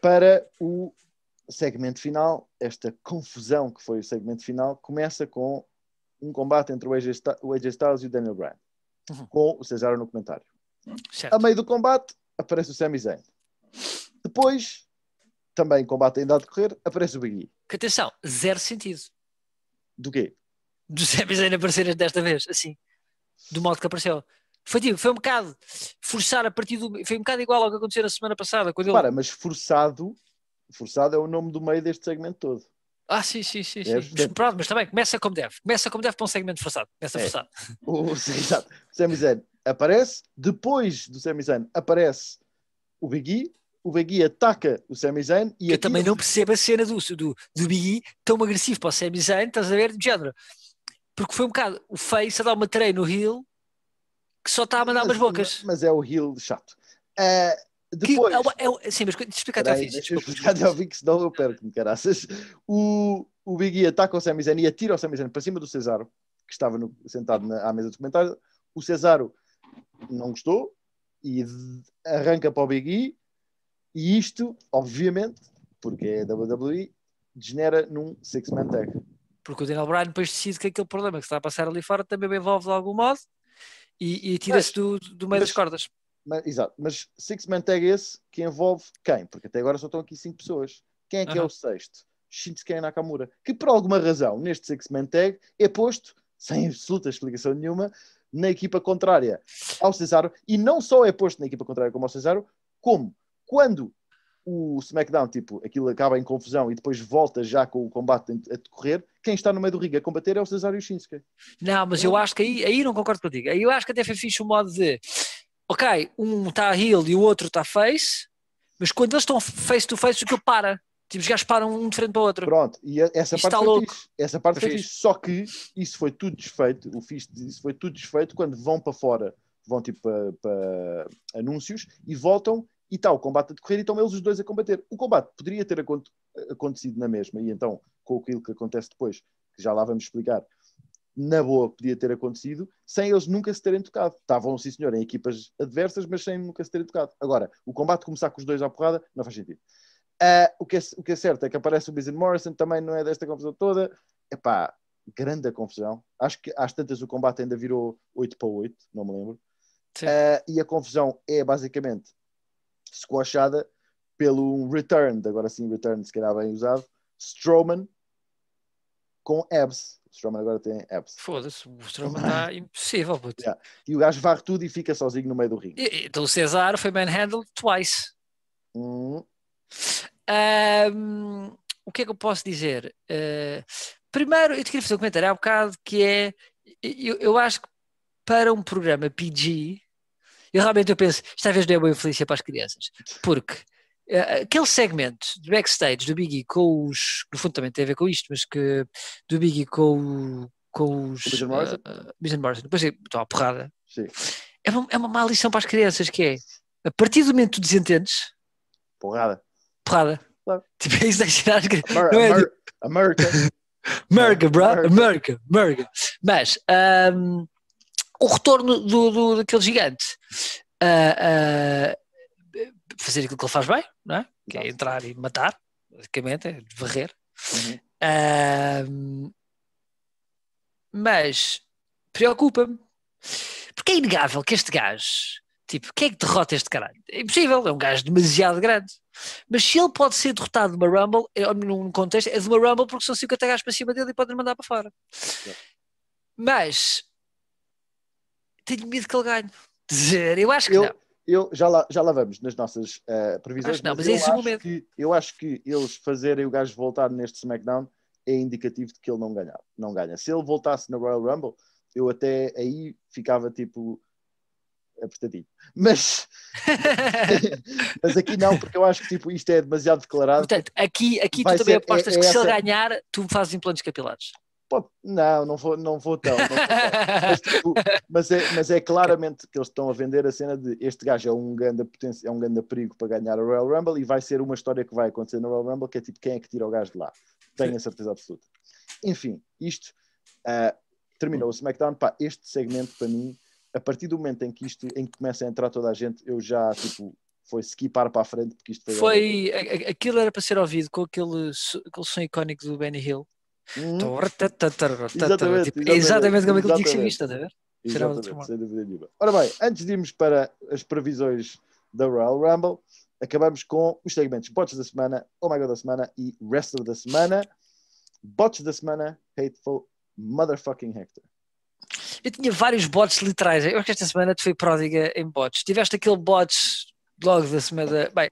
para o segmento final, esta confusão que foi o segmento final, começa com um combate entre o AJ, Styles e o Daniel Bryan, uhum. com o Cesaro no comentário. Certo. A meio do combate, aparece o Sami Zayn. Depois, também combate ainda a decorrer, aparece o Big E. Que atenção, zero sentido. Do quê? Do Sami Zayn aparecer desta vez, assim, do modo que apareceu. Foi, tipo, foi um bocado forçar a partir do. Foi um bocado igual ao que aconteceu na semana passada. Quando Para, ele... mas forçado Forçado é o nome do meio deste segmento todo. Ah, sim, sim, sim. sim. É, mas, pronto, mas também começa como deve. Começa como deve para um segmento forçado. Começa é. forçado. O, sim, exato. O Sami Zayn aparece. Depois do Sami Zayn aparece o Big E. O Big E ataca o Sami Zayn. E Eu também não percebo a cena do, do, do Big E tão agressivo para o Sami Zayn. Estás a ver? De género. Porque foi um bocado o face a dar uma treino no heel que só está a mandar mas, umas bocas. Mas é o hill chato. Uh, depois. Que, eu, eu, sim, mas explica até ao fim. Explica até ao fim, que senão eu perco-me, caraças. O, o Big E ataca o Sami Zayn e atira o Sami Zayn para cima do Cesaro, que estava no, sentado na, à mesa de comentário. O Cesaro não gostou e arranca para o Big E. E isto, obviamente, porque é a WWE, degenera num six-man tag. Porque o Daniel Bryan depois decide que é aquele problema que está a passar ali fora também envolve de algum modo e, e tira-se do, do meio mas, das cordas. Mas, exato, mas Six Man Tag é esse que envolve quem? Porque até agora só estão aqui cinco pessoas. Quem é que é o sexto? Shinsuke Nakamura, que por alguma razão neste Six Man Tag é posto, sem absoluta explicação nenhuma, na equipa contrária ao Cesaro. E não só é posto na equipa contrária como ao Cesaro, como quando o SmackDown, tipo, aquilo acaba em confusão e depois volta já com o combate a decorrer, quem está no meio do ringue a combater é o Cesaro e o Shinsuke. Não, mas eu acho que aí, aí não concordo contigo. Aí eu acho que até foi fixe o modo de ok, um está heal e o outro está face, mas quando eles estão face to face, o que para. Tipo, os gajos param um de frente para o outro. Pronto, e essa parte tá foi louco. Fixe. Essa parte tá foi fixe. Fixe. Só que isso foi tudo desfeito, o fixe disso foi tudo desfeito quando vão para fora, vão tipo para, para anúncios e voltam e está o combate a decorrer e estão eles os dois a combater. O combate poderia ter acontecido na mesma, e então com aquilo que acontece depois, que já lá vamos explicar, na boa podia ter acontecido, sem eles nunca se terem tocado. Estavam, sim senhor, em equipas adversas, mas sem nunca se terem tocado. Agora, o combate começar com os dois à porrada não faz sentido. Uh, o, que é, o que é certo é que aparece o Bison Morrison, também não é desta confusão toda. Epá, grande a confusão. Acho que às tantas o combate ainda virou 8 para 8, não me lembro. Uh, e a confusão é basicamente squashada pelo return, agora sim return se calhar bem usado, Strowman com abs. O Strowman agora tem abs. Foda-se, o Strowman está impossível. Puto. Yeah. E o gajo varre tudo e fica sozinho no meio do ringue. E, então o Cesaro foi manhandled twice. Hum. Um, o que é que eu posso dizer? Uh, primeiro, eu te queria fazer um comentário há um bocado que é. Eu, eu acho que para um programa PG, eu realmente eu penso, esta vez não é boa influência para as crianças, porque eh, aquele segmento de backstage do Biggie com os. No fundo também tem a ver com isto, mas que. Do Biggie com, com os. Vision Morrison. Uh, eh, Vision eh, Morrison. Depois estou à porrada. Sim. É uma, é uma má lição para as crianças que é. A partir do momento que tu desentendes. Porrada. Porrada. Claro. Tipo, é isso que tirar as crianças. é, tipo, America. America, bro. America. America. America. Mas. Um, o retorno do, do, daquele gigante. Uh, uh, fazer aquilo que ele faz bem, não é? que é entrar e matar, basicamente, é varrer. Uhum. mas preocupa-me, porque é inegável que este gajo, tipo, quem é que derrota este caralho? É impossível, é um gajo demasiado grande. Mas se ele pode ser derrotado de uma Rumble, é, num contexto, é de uma Rumble porque são 50 gajos para cima dele e podem mandar para fora. Uhum. Mas tenho medo que ele ganhe. Eu acho que eu, não eu, já, lá, já lá vamos nas nossas uh, previsões. Acho não, mas, mas é eu, acho momento... que, eu acho que eles fazerem o gajo voltar neste SmackDown é indicativo de que ele não ganha. Não ganha. Se ele voltasse na Royal Rumble, eu até aí ficava tipo apertadinho. Mas, mas aqui não, porque eu acho que tipo, isto é demasiado declarado. Portanto, aqui, aqui tu também ser, é, apostas é, é que essa... se ele ganhar, tu fazes implantes capilares não, não vou, não vou tão. Não vou tão. Mas, tipo, mas, é, mas é claramente que eles estão a vender a cena de este gajo é um grande, potência, é um grande perigo para ganhar a Royal Rumble e vai ser uma história que vai acontecer no Royal Rumble que é tipo quem é que tira o gajo de lá. Tenho a certeza absoluta. Enfim, isto uh, terminou o SmackDown. Pá, este segmento para mim, a partir do momento em que isto em que começa a entrar toda a gente, eu já tipo foi skipar para a frente porque isto foi. foi aquilo era para ser ouvido com aquele, aquele som icónico do Benny Hill. Uhum. exatamente, tipo, exatamente, exatamente como é que ele tinha que ser visto, está a ver? Exatamente, sem dúvida nenhuma. Ora bem, antes de irmos para as previsões da Royal Rumble, acabamos com os segmentos Bots da Semana, Oh My God da Semana e Wrestler da Semana. Bots da Semana, Hateful Motherfucking Hector. Eu tinha vários bots literais. Eu acho que esta semana tu foi pródiga em bots. Tiveste aquele bots logo da semana. Bem,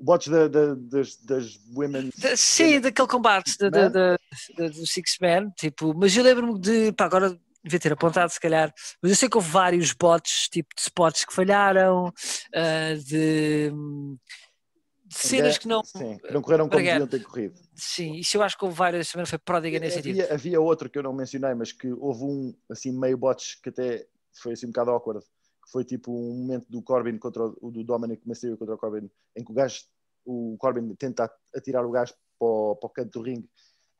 bots da, da, das, das women. Da, sim, daquele combate da, né? da, da, do Six men tipo, mas eu lembro-me de, pá, agora devia ter apontado se calhar, mas eu sei que houve vários bots, tipo, de spots que falharam, uh, de, de cenas que não. Sim, que não correram como deviam ter corrido. Sim, isso eu acho que houve várias, também foi pródiga nesse havia, sentido. Havia outro que eu não mencionei, mas que houve um, assim, meio bots que até foi assim um bocado awkward que foi tipo um momento do Corbin contra o do Dominic Mysterio contra o Corbin, em que o gajo, o Corbin tenta atirar o gajo para o, para o canto do ringue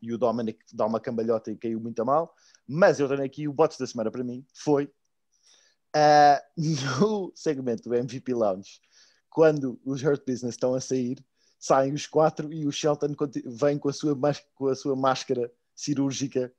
e o Dominic dá uma cambalhota e caiu muito a mal. Mas eu tenho aqui o bote da semana para mim, foi uh, no segmento do MVP Lounge, quando os Hurt Business estão a sair, saem os quatro e o Shelton vem com a sua, com a sua máscara cirúrgica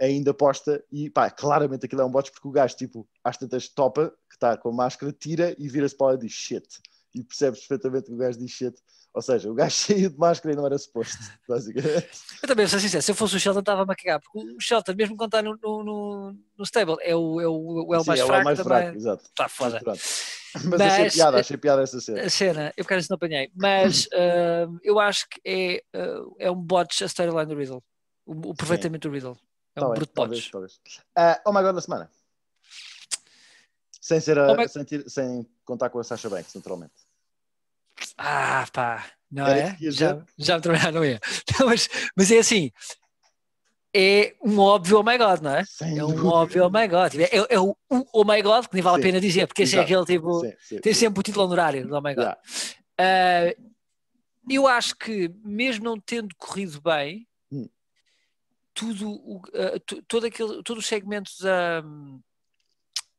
ainda posta e pá, claramente aquilo é um bot porque o gajo, tipo, às tantas topa, que está com a máscara, tira e vira-se para lá e diz shit. E percebes perfeitamente que o gajo diz shit. Ou seja, o gajo cheio de máscara e não era suposto, basicamente. Eu também, vou sincero, se eu fosse o Shelton estava-me a cagar, porque o Shelton, mesmo quando está no, no, no, stable, é o, é o, é o Sim, mais é o fraco. É o mais também. fraco, exato. Está foda. Mas, Mas achei piada, achei eh, piada essa cena. A cena, eu por causa não apanhei. Mas uh, eu acho que é, uh, é um botch a storyline do Riddle. O, aproveitamento do Riddle. É um bruto talvez, talvez. Uh, oh my god da semana. Sem, ser a, oh my... sem, tira, sem, contar com a Sasha Banks, naturalmente. Ah, pá, não é? Já, já me trabalhar, não é? Não, mas, mas é assim, é um óbvio oh my god, não é? Sem é um dúvida. óbvio oh my god. É, é, é o oh my god que nem vale sim, a pena dizer, porque esse é aquele tipo. Sim, sim, tem sempre o título honorário do oh my god. Uh, eu acho que, mesmo não tendo corrido bem, tudo o, eh, todo, aquele, todo o segmento da,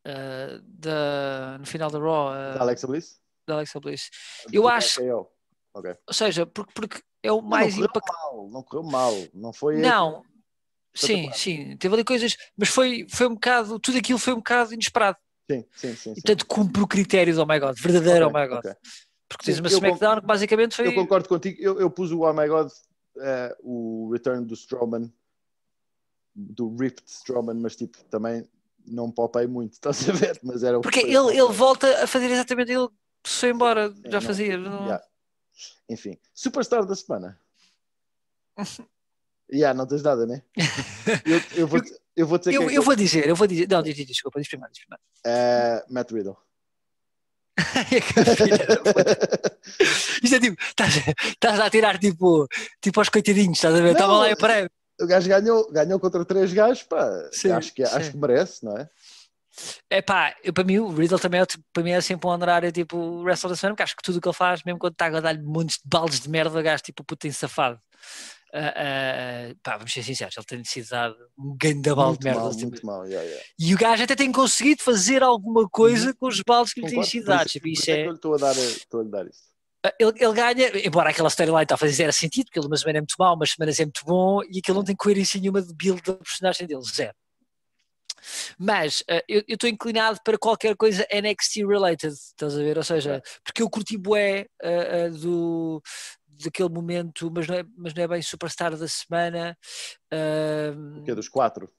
eh, da no final da Raw eh, da Alexa Bliss? Da Alexa Bliss. Eu acho. Okay. Ou seja, porque, porque é o mais não, não impactante. Mal, não correu mal, não foi. Não, sim, sim, teve ali coisas, mas foi, foi um bocado, tudo aquilo foi um bocado inesperado. Sim, sim, sim. portanto tanto cumpre o critério do Oh My God, verdadeiro okay, Oh My God. Okay. Porque tens uma SmackDown que basicamente foi. Eu concordo contigo, eu, eu pus o Oh My God, uh, o Return do Strowman do Ripped Strowman, mas tipo, também não popei muito, estás a ver? Mas era Porque ele, ele volta a fazer exatamente ele se foi embora, é, já não, fazia. Tipo, não... É? Yeah. Enfim, Superstar da semana. yeah, não tens nada, né? eu, eu, vou, eu vou dizer. Eu, é eu vou dizer, eu vou dizer. Não, diz, diz, desculpa, diz primeiro. Diz primeiro. Uh, Matt Riddle. Isto é tipo, estás, estás a tirar tipo, tipo aos coitadinhos, estás a ver? Estava lá em breve o gajo ganhou, ganhou contra três gajos, pá, sim, acho, que, é, acho que merece, não é? É pá, eu, para mim o Riddle também é, para mim é sempre um honorário tipo o wrestler da semana, porque acho que tudo o que ele faz, mesmo quando está a dar-lhe montes de baldes de merda, o gajo tipo puto safado. Uh, ah, uh, ah, pá, vamos ser sinceros, ele tem necessidade um grande balde de merda. Mal, tipo, muito mal, yeah, yeah. E o gajo até tem conseguido fazer alguma coisa uhum. com os baldes que lhe tem sido dados. É tipo, é estou a dar, eh, estou a dar isso. Ele, ele, ganha, embora aquela storyline está a fazer zero sentido, porque ele uma semana é muito mau, umas semanas é muito bom, e aquilo não tem coerência nenhuma de build da personagem dele, zero. Mas uh, eu estou inclinado para qualquer coisa NXT related, estás a ver? Ou seja, porque eu curti bué uh, uh, do, daquele momento, mas não, é, mas não é bem superstar da semana. Uh, o é Dos quatro? Ehm,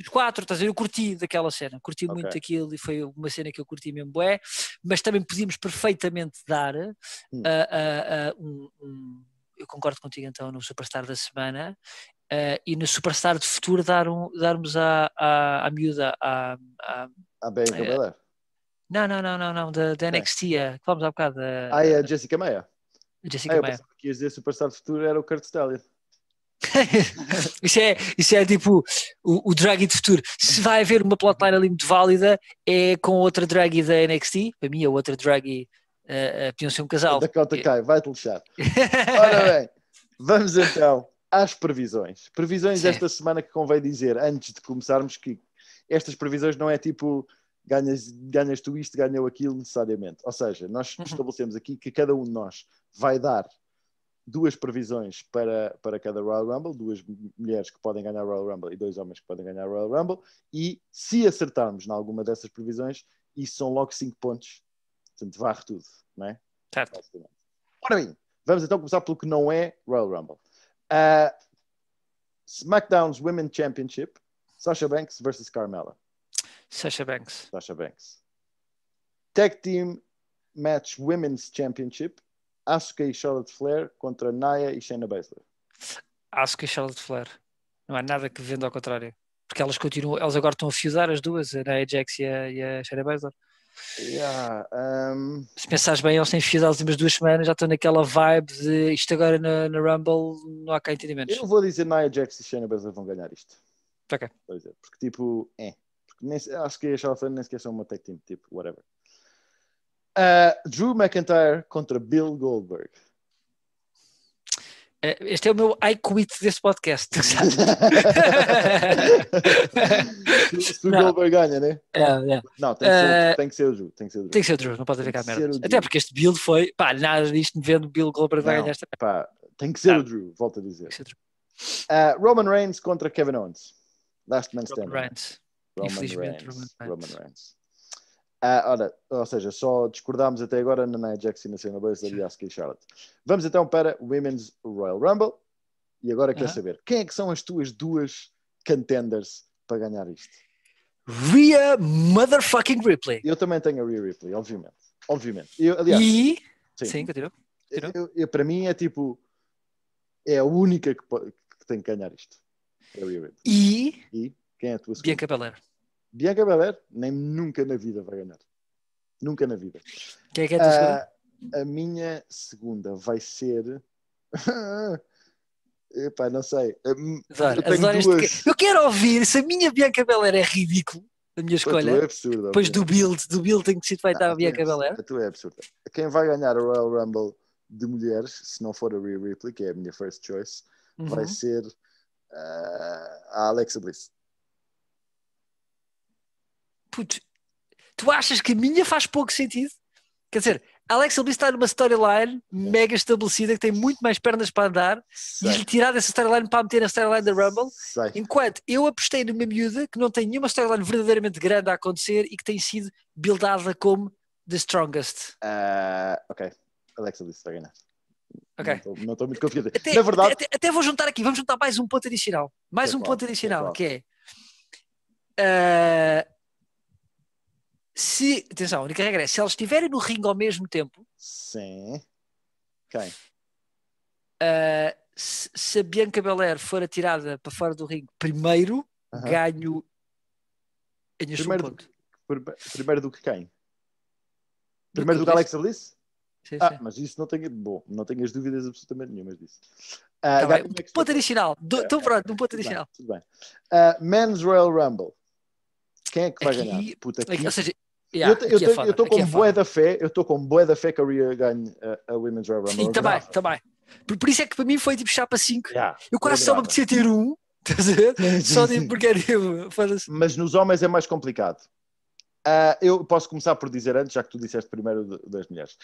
os quatro, estás a ver? Eu curti daquela cena, curti okay. muito aquilo e foi uma cena que eu curti mesmo, é, mas também podíamos perfeitamente dar uh, hum. uh, uh, um, um, eu concordo contigo então no Superstar da semana uh, e no Superstar de futuro dar um, darmos à, a a miúda à, a à Bianca uh, eh, Belair não, não, não, não, não, da, da NXT é. Eh, que vamos há bocado eh, ah, é a Jessica Maia Jessica ah, eu Maia. que ias dizer Superstar de futuro era o Kurt Stallion isso, é, isso é tipo o, o drag de futuro. Se vai haver uma plotline ali muito válida, é com outra drag da NXT. Para mim, a outra drag uh, uh, podiam ser um casal. Dakota é. Kai, é. vai-te deixar Ora bem, vamos então às previsões. Previsões Sim. esta semana que convém dizer, antes de começarmos, que estas previsões não é tipo ganhas, ganhas tu isto, ganhou aquilo necessariamente. Ou seja, nós uhum. estabelecemos aqui que cada um de nós vai dar duas previsões para, para cada Royal Rumble, duas mulheres que podem ganhar Royal Rumble e dois homens que podem ganhar Royal Rumble, e se acertarmos em alguma dessas previsões, isso são logo 5 pontos. Portanto, varre tudo, não é? Certo. Ora bem, vamos então começar pelo que não é Royal Rumble. Uh, SmackDown's Women Championship, Sasha Banks versus Carmela. Sasha Banks. Sasha Banks. Tag Team Match Women's Championship, Asuka e Charlotte Flair contra Naya e Shayna Baszler. Asuka e Charlotte Flair. Não há nada que venda ao contrário. Porque elas continuam, elas agora estão a fiusar as duas, a Nia Jax e a, e a Shayna Baszler. Yeah, um... Se pensares bem, eles têm fiado as últimas duas semanas, já estão naquela vibe de isto agora na, na Rumble não há cá entendimentos. Eu vou dizer Nia Jax e Shayna Baszler vão ganhar isto. Ok. Dizer, é, porque tipo, é. Porque nem, acho que a Charlotte nem sequer são uma tech team, tipo, whatever. Uh, Drew McIntyre contra Bill Goldberg. Uh, este é o meu I quit deste podcast. se, se o não. Goldberg ganha, né? É, é. Não, eh, tem que, ser, o Drew. Tem que ser o Drew, tem que ser o Drew não pode ficar merda. Até porque este build foi. Pá, nada disto vendo Bill Goldberg vai ganhar esta. Pá, tem que ser não. o Drew, volto a dizer. Uh, Roman Reigns contra Kevin Owens. Last Man Standing. Roman Reigns. Roman Infelizmente, Reigns. Roman Reigns. Roman Reigns. Ah, ora, ou seja, só discordámos até agora na Nia Jax e na Cena Blaze da Biasca e Charlotte. Vamos então para Women's Royal Rumble. E agora uh -huh. quero saber, quem é que são as tuas duas contenders para ganhar isto? Rhea motherfucking Ripley. Eu também tenho a Rhea Ripley, obviamente. Obviamente. Eu, aliás, e... Sim, sim continua. para mim é tipo... É a única que, que tem que ganhar isto. É a Rhea Ripley. E... e quem é a tua segunda? Bianca Belair. Bianca Belair nem nunca na vida vai ganhar. Nunca na vida. Quem é que é a tua segunda? Ah, a minha segunda vai ser. Epá, não sei. Azar, ah, hum, eu, duas... Que... eu quero ouvir se a minha Bianca Belair é ridículo, a minha é escolha. A é absurda, Depois do build, do build tem que ser feita ah, a Bianca é Belair. A tua é absurda. Quem vai ganhar a Royal Rumble de mulheres, se não for a Rhea Ripley, que é a minha first choice, uhum. vai ser uh, a Alexa Bliss putz, tu achas que a minha faz pouco sentido? Quer dizer, Alex Bliss está numa storyline mega estabelecida que tem muito mais pernas para andar Sei. e lhe tirar dessa storyline para meter na storyline da Rumble. Sei. Enquanto eu apostei numa miúda que não tem nenhuma storyline verdadeiramente grande a acontecer e que tem sido buildada como The Strongest. Uh, ok, Alexa Bliss vai ganhar. Ok. Não estou muito confiante. Até, na verdade. Até, até, vou juntar aqui, vamos juntar mais um ponto adicional. Mais é um claro, ponto adicional é claro. que é. Uh, se, atenção, a única regra é se elas estiverem no ringue ao mesmo tempo. Sim. Quem? Uh, ah, se, se, a Bianca Belair for atirada para fora do ringue primeiro, uh -huh. ganho. ganho primeiro, um do, primeiro do que quem? Primeiro do, do que Alexa Bliss? Sim, ah, sim. mas isso não tenho, bom, não tenho as dúvidas absolutamente nenhumas disso. Uh, tá bem, é um ponto adicional. Estou pronto, um ponto adicional. Tudo bem. Tudo bem. Uh, ah, Men's Royal Rumble. Quem é que é vai aqui, ganhar? Puta, é aqui. É ou seja, yeah, eu estou é boa é boé da fé, eu estou com boé da fé que a Rhea ganhe a, a Women's Royal Rumble. Sim, também, tá também. Tá por, por, isso é que para mim foi tipo chapa 5. Yeah, eu quase só me apetecia ter um, estás a ver? Só de porque era eu. Mas nos homens é mais complicado. Uh, eu posso começar por dizer antes, já que tu disseste primeiro das mulheres.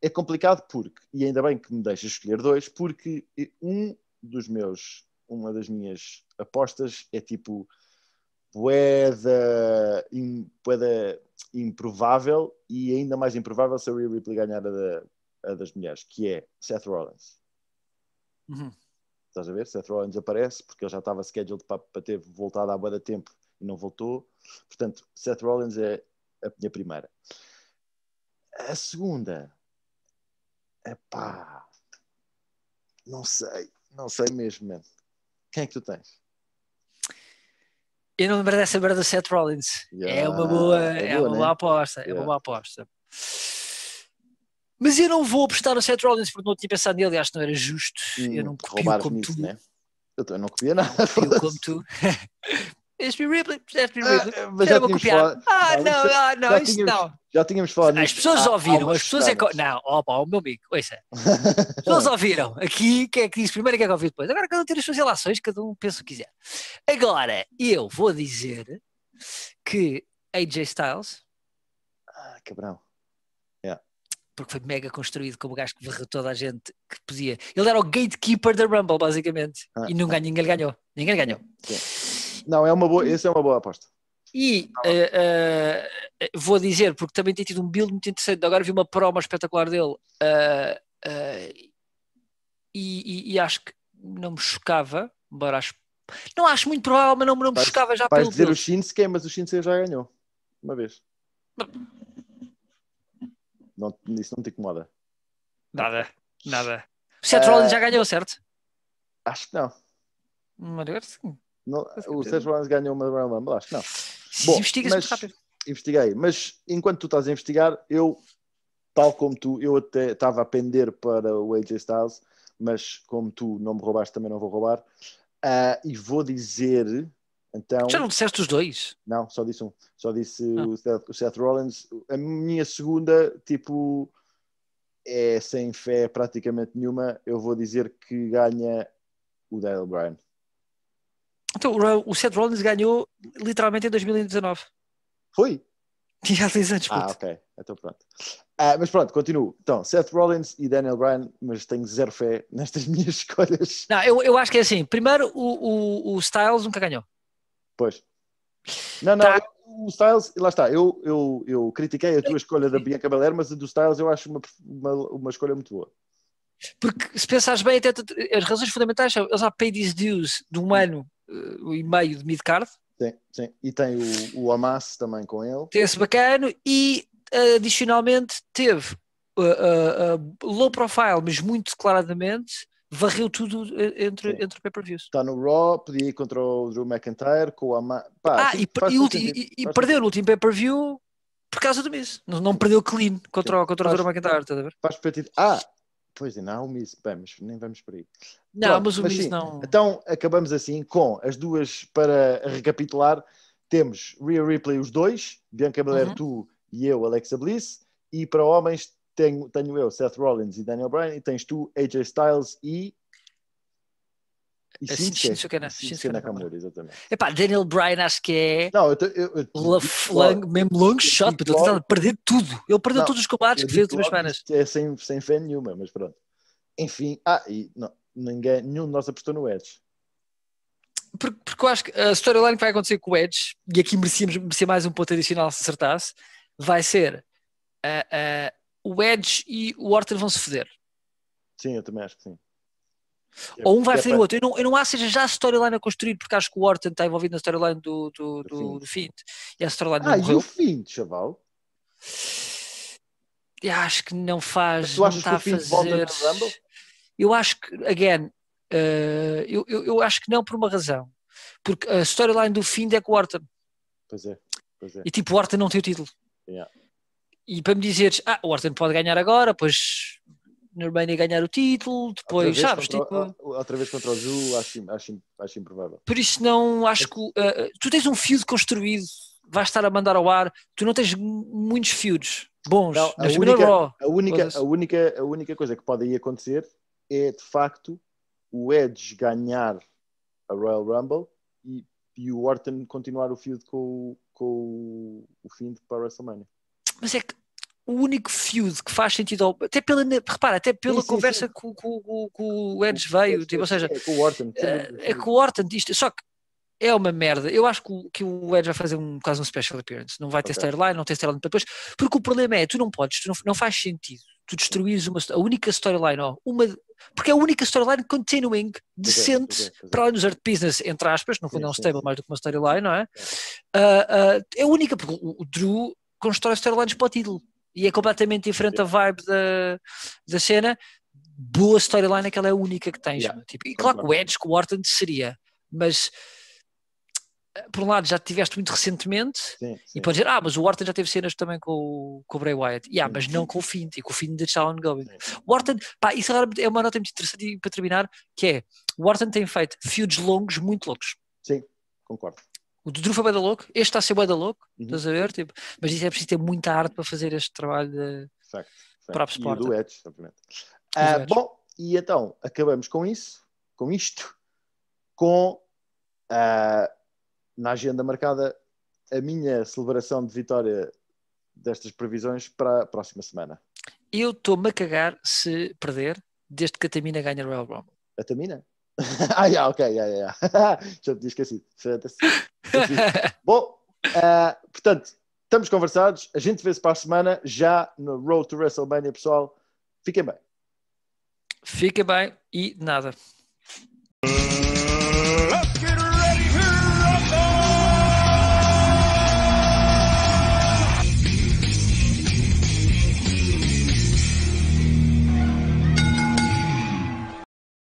É complicado porque, e ainda bem que me deixas escolher dois, porque um dos meus, uma das minhas apostas é tipo poeda, in, poeda improvável e ainda mais improvável se a Rhea Ripley ganhar a, da, a das mulheres, que é Seth Rollins. Uhum. Estás a ver? Seth Rollins aparece porque ele já estava scheduled para, para ter voltado à boa da tempo e não voltou. Portanto, Seth Rollins é a minha primeira. A segunda, epá, não sei, não sei mesmo. Quem é que tu tens? Eu não lembro dessa merda do Seth Rollins. É yeah, é uma boa, é, é boa, né? é uma né? boa aposta. Yeah. É uma boa aposta. Mas eu não vou apostar no Seth Rollins porque não tinha pensado nele, acho que não era justo. Hum, eu não copio como tu. Né? Eu não copio nada. Não copio como tu. It's Ripley, it's ah, Ripley. Ah, mas já tínhamos copiar. Falado, ah, não, isso, é- ah, não, isso não. Já tínhamos falado. As pessoas ouviram, as pessoas é Não, opa, o meu amigo, ouça. As pessoas ouviram aqui, quem é que disse primeiro e quem é que ouviu depois. Agora cada um tem as suas relações, cada um pensa o que quiser. Agora, eu vou dizer que AJ Styles. Ah, cabrão. Porque foi mega construído como o gajo que varreu toda a gente que podia. Ele era o gatekeeper da Rumble, basicamente. Ah, e não ganha, ah. ninguém ganhou. Ninguém ganhou. Yeah. Não, é uma boa, essa é uma boa aposta. E uh, uh, vou dizer, porque também tem tido um build muito interessante, agora vi uma prova espetacular dele uh, e, e, e, acho que não me chocava, embora acho, não acho muito provável, mas não, não me vais, chocava já vais pelo dizer build. o Shinsuke, mas o Shinsuke já ganhou, uma vez. Não, isso não te incomoda? Nada, nada. O Seth Rollins já ganhou, certo? Acho que não. Hum, sim. Não, o Seth Rollins ganhou uma Royal Rumble, acho que não. Bom, investiga mas, rápido. Investiguei, mas enquanto tu estás a investigar, eu, tal como tu, eu até estava a pender para o AJ Styles, mas como tu não me roubaste, também não vou roubar. Uh, e vou dizer, então... Já não disseste os dois? Não, só disse um. Só disse ah. o, Seth, o Seth Rollins. A minha segunda, tipo, é sem fé praticamente nenhuma. Eu vou dizer que ganha o Daniel Bryan. Então, o Seth Rollins ganhou literalmente em 2019. Foi? Tinha há anos, Ah, ok. Então pronto. Ah, mas pronto, continuo. Então, Seth Rollins e Daniel Bryan, mas tenho zero fé nestas minhas escolhas. Não, eu, eu acho que é assim. Primeiro, o, o, o Styles nunca ganhou. Pois. Não, não, tá. eu, o Styles, lá está, eu, eu, eu critiquei a tua escolha da Bianca Belair, mas a do Styles eu acho uma, uma, uma escolha muito boa. Porque se pensares bem, até as razões fundamentais são eles há paid these dues de um hum. ano uh, e meio de midcard. Sim, sim. E tem o, o amas também com ele. Tem esse bacano e adicionalmente teve uh, uh, uh low profile, mas muito claramente varreu tudo uh, entre, entre pay-per-views. Está no Raw, podia ir contra o Drew McIntyre, com o amas ah, e, e, e, e perdeu no último pay-per-view por causa do Miz. Não, não perdeu clean contra, Sim. contra o Drew McIntyre, estás a ver? Faz Ah, Pois ainda há o Miss, vamos, nem vamos por aí. Não, Pronto, mas o mas Miss sim, não. Então acabamos assim com as duas para recapitular. Temos Rhea Ripley, os dois, Bianca Belair, uhum. tu e eu, Alexa Bliss, e para homens tenho, tenho eu, Seth Rollins e Daniel Bryan, e tens tu, AJ Styles e e é, Shinsuke, exatamente é Shinsuke, Nakamura, exatamente. Epá, Daniel Bryan acho que é não, eu, eu, eu flang, mesmo long shot, estou tentando perder tudo. Ele perdeu não, todos os combates que fez últimas semanas. É sem, sem fé nenhuma, mas pronto. Enfim, ah, e não, ninguém, nenhum de nós apostou no Edge. Porque, porque eu acho que a storyline que vai acontecer com o Edge, e aqui merecíamos merecia mais um ponto adicional se acertasse, vai ser uh, uh, o Edge e o Orton vão se foder. Sim, eu também acho que sim. Ou um vai é fazer o outro. Eu não, eu não acho que seja já a storyline a construir, porque acho que o Orton está envolvido na storyline do, do, do, do Fint. E a storyline ah, e o Fint, chaval? Eu acho que não faz. Mas tu achas não está que o Fint fazer... volta Eu acho que, again, uh, eu, eu, eu, acho que não por uma razão. Porque a storyline do Fint é com o Orton. Pois é, pois é. E tipo, o Orton não tem o título. Yeah. E para me dizeres, ah, o Orton pode ganhar agora, pois na ganhar o título, depois, sabes? Contra, tipo... Outra vez contra o Zul, acho, acho, acho improvável. Por isso, não acho que. Uh, tu tens um fio construído, vais estar a mandar ao ar, tu não tens muitos fios bons. Não, a, única, Raw, a, única, a, única, a única coisa que pode aí acontecer é, de facto, o Edge ganhar a Royal Rumble e, e o Orton continuar o feud com, com o, o Fiend para a WrestleMania. Mas é que o único feud que faz sentido, até pela, repara, até pela sim, conversa sim, que o Edge veio, tipo, ou seja, é com o Orton, eh, é com o Orton, isto, só que é uma merda. Eu acho que o, que o Edge vai fazer um, quase um special appearance, não vai okay. ter storyline, não tem storyline para depois, porque o problema é, tu não podes, tu não, não faz sentido, tu destruís uma, a única storyline, uma, porque é a única storyline continuing, decente, okay, okay, para o dos art business, entre aspas, no fundo é um stable mais do que uma storyline, não é? Uh, uh, é a única, porque o, o Drew constrói storylines para o título. E é completamente diferente a vibe da, da cena. Boa storyline, aquela é, é a única que tens. Yeah. Tipo, e claro que o Edge com o Orton seria, mas eh, por um lado já tiveste muito recentemente sim, sim. e pode dizer, ah, mas o Orton já teve cenas também com, com o Bray Wyatt. Yeah, ah mas não com o Fint tipo, e com o Fint de Shawn Going. O Orton, pá, isso agora é uma nota muito interessante para terminar, que é, o Orton tem feito feuds longos, muito longos. Sim, concordo. O Dudu foi bada louco, este está a ser bada louco, uhum. estás a ver? Tipo, mas isso é preciso ter muita arte para fazer este trabalho de próprio esporte. E duetos, obviamente. Ah, bom, e então acabamos com isso, com isto, com ah, na agenda marcada a minha celebração de vitória destas previsões para a próxima semana. Eu estou-me a cagar se perder desde que a Tamina ganha o Royal Rumble. A Tamina? ah, yeah, ok, yeah, yeah. já tinha esquecido. É é Bom, uh, portanto, estamos conversados. A gente vê-se para a semana já no Road to WrestleMania, pessoal. Fiquem bem. Fiquem bem e nada.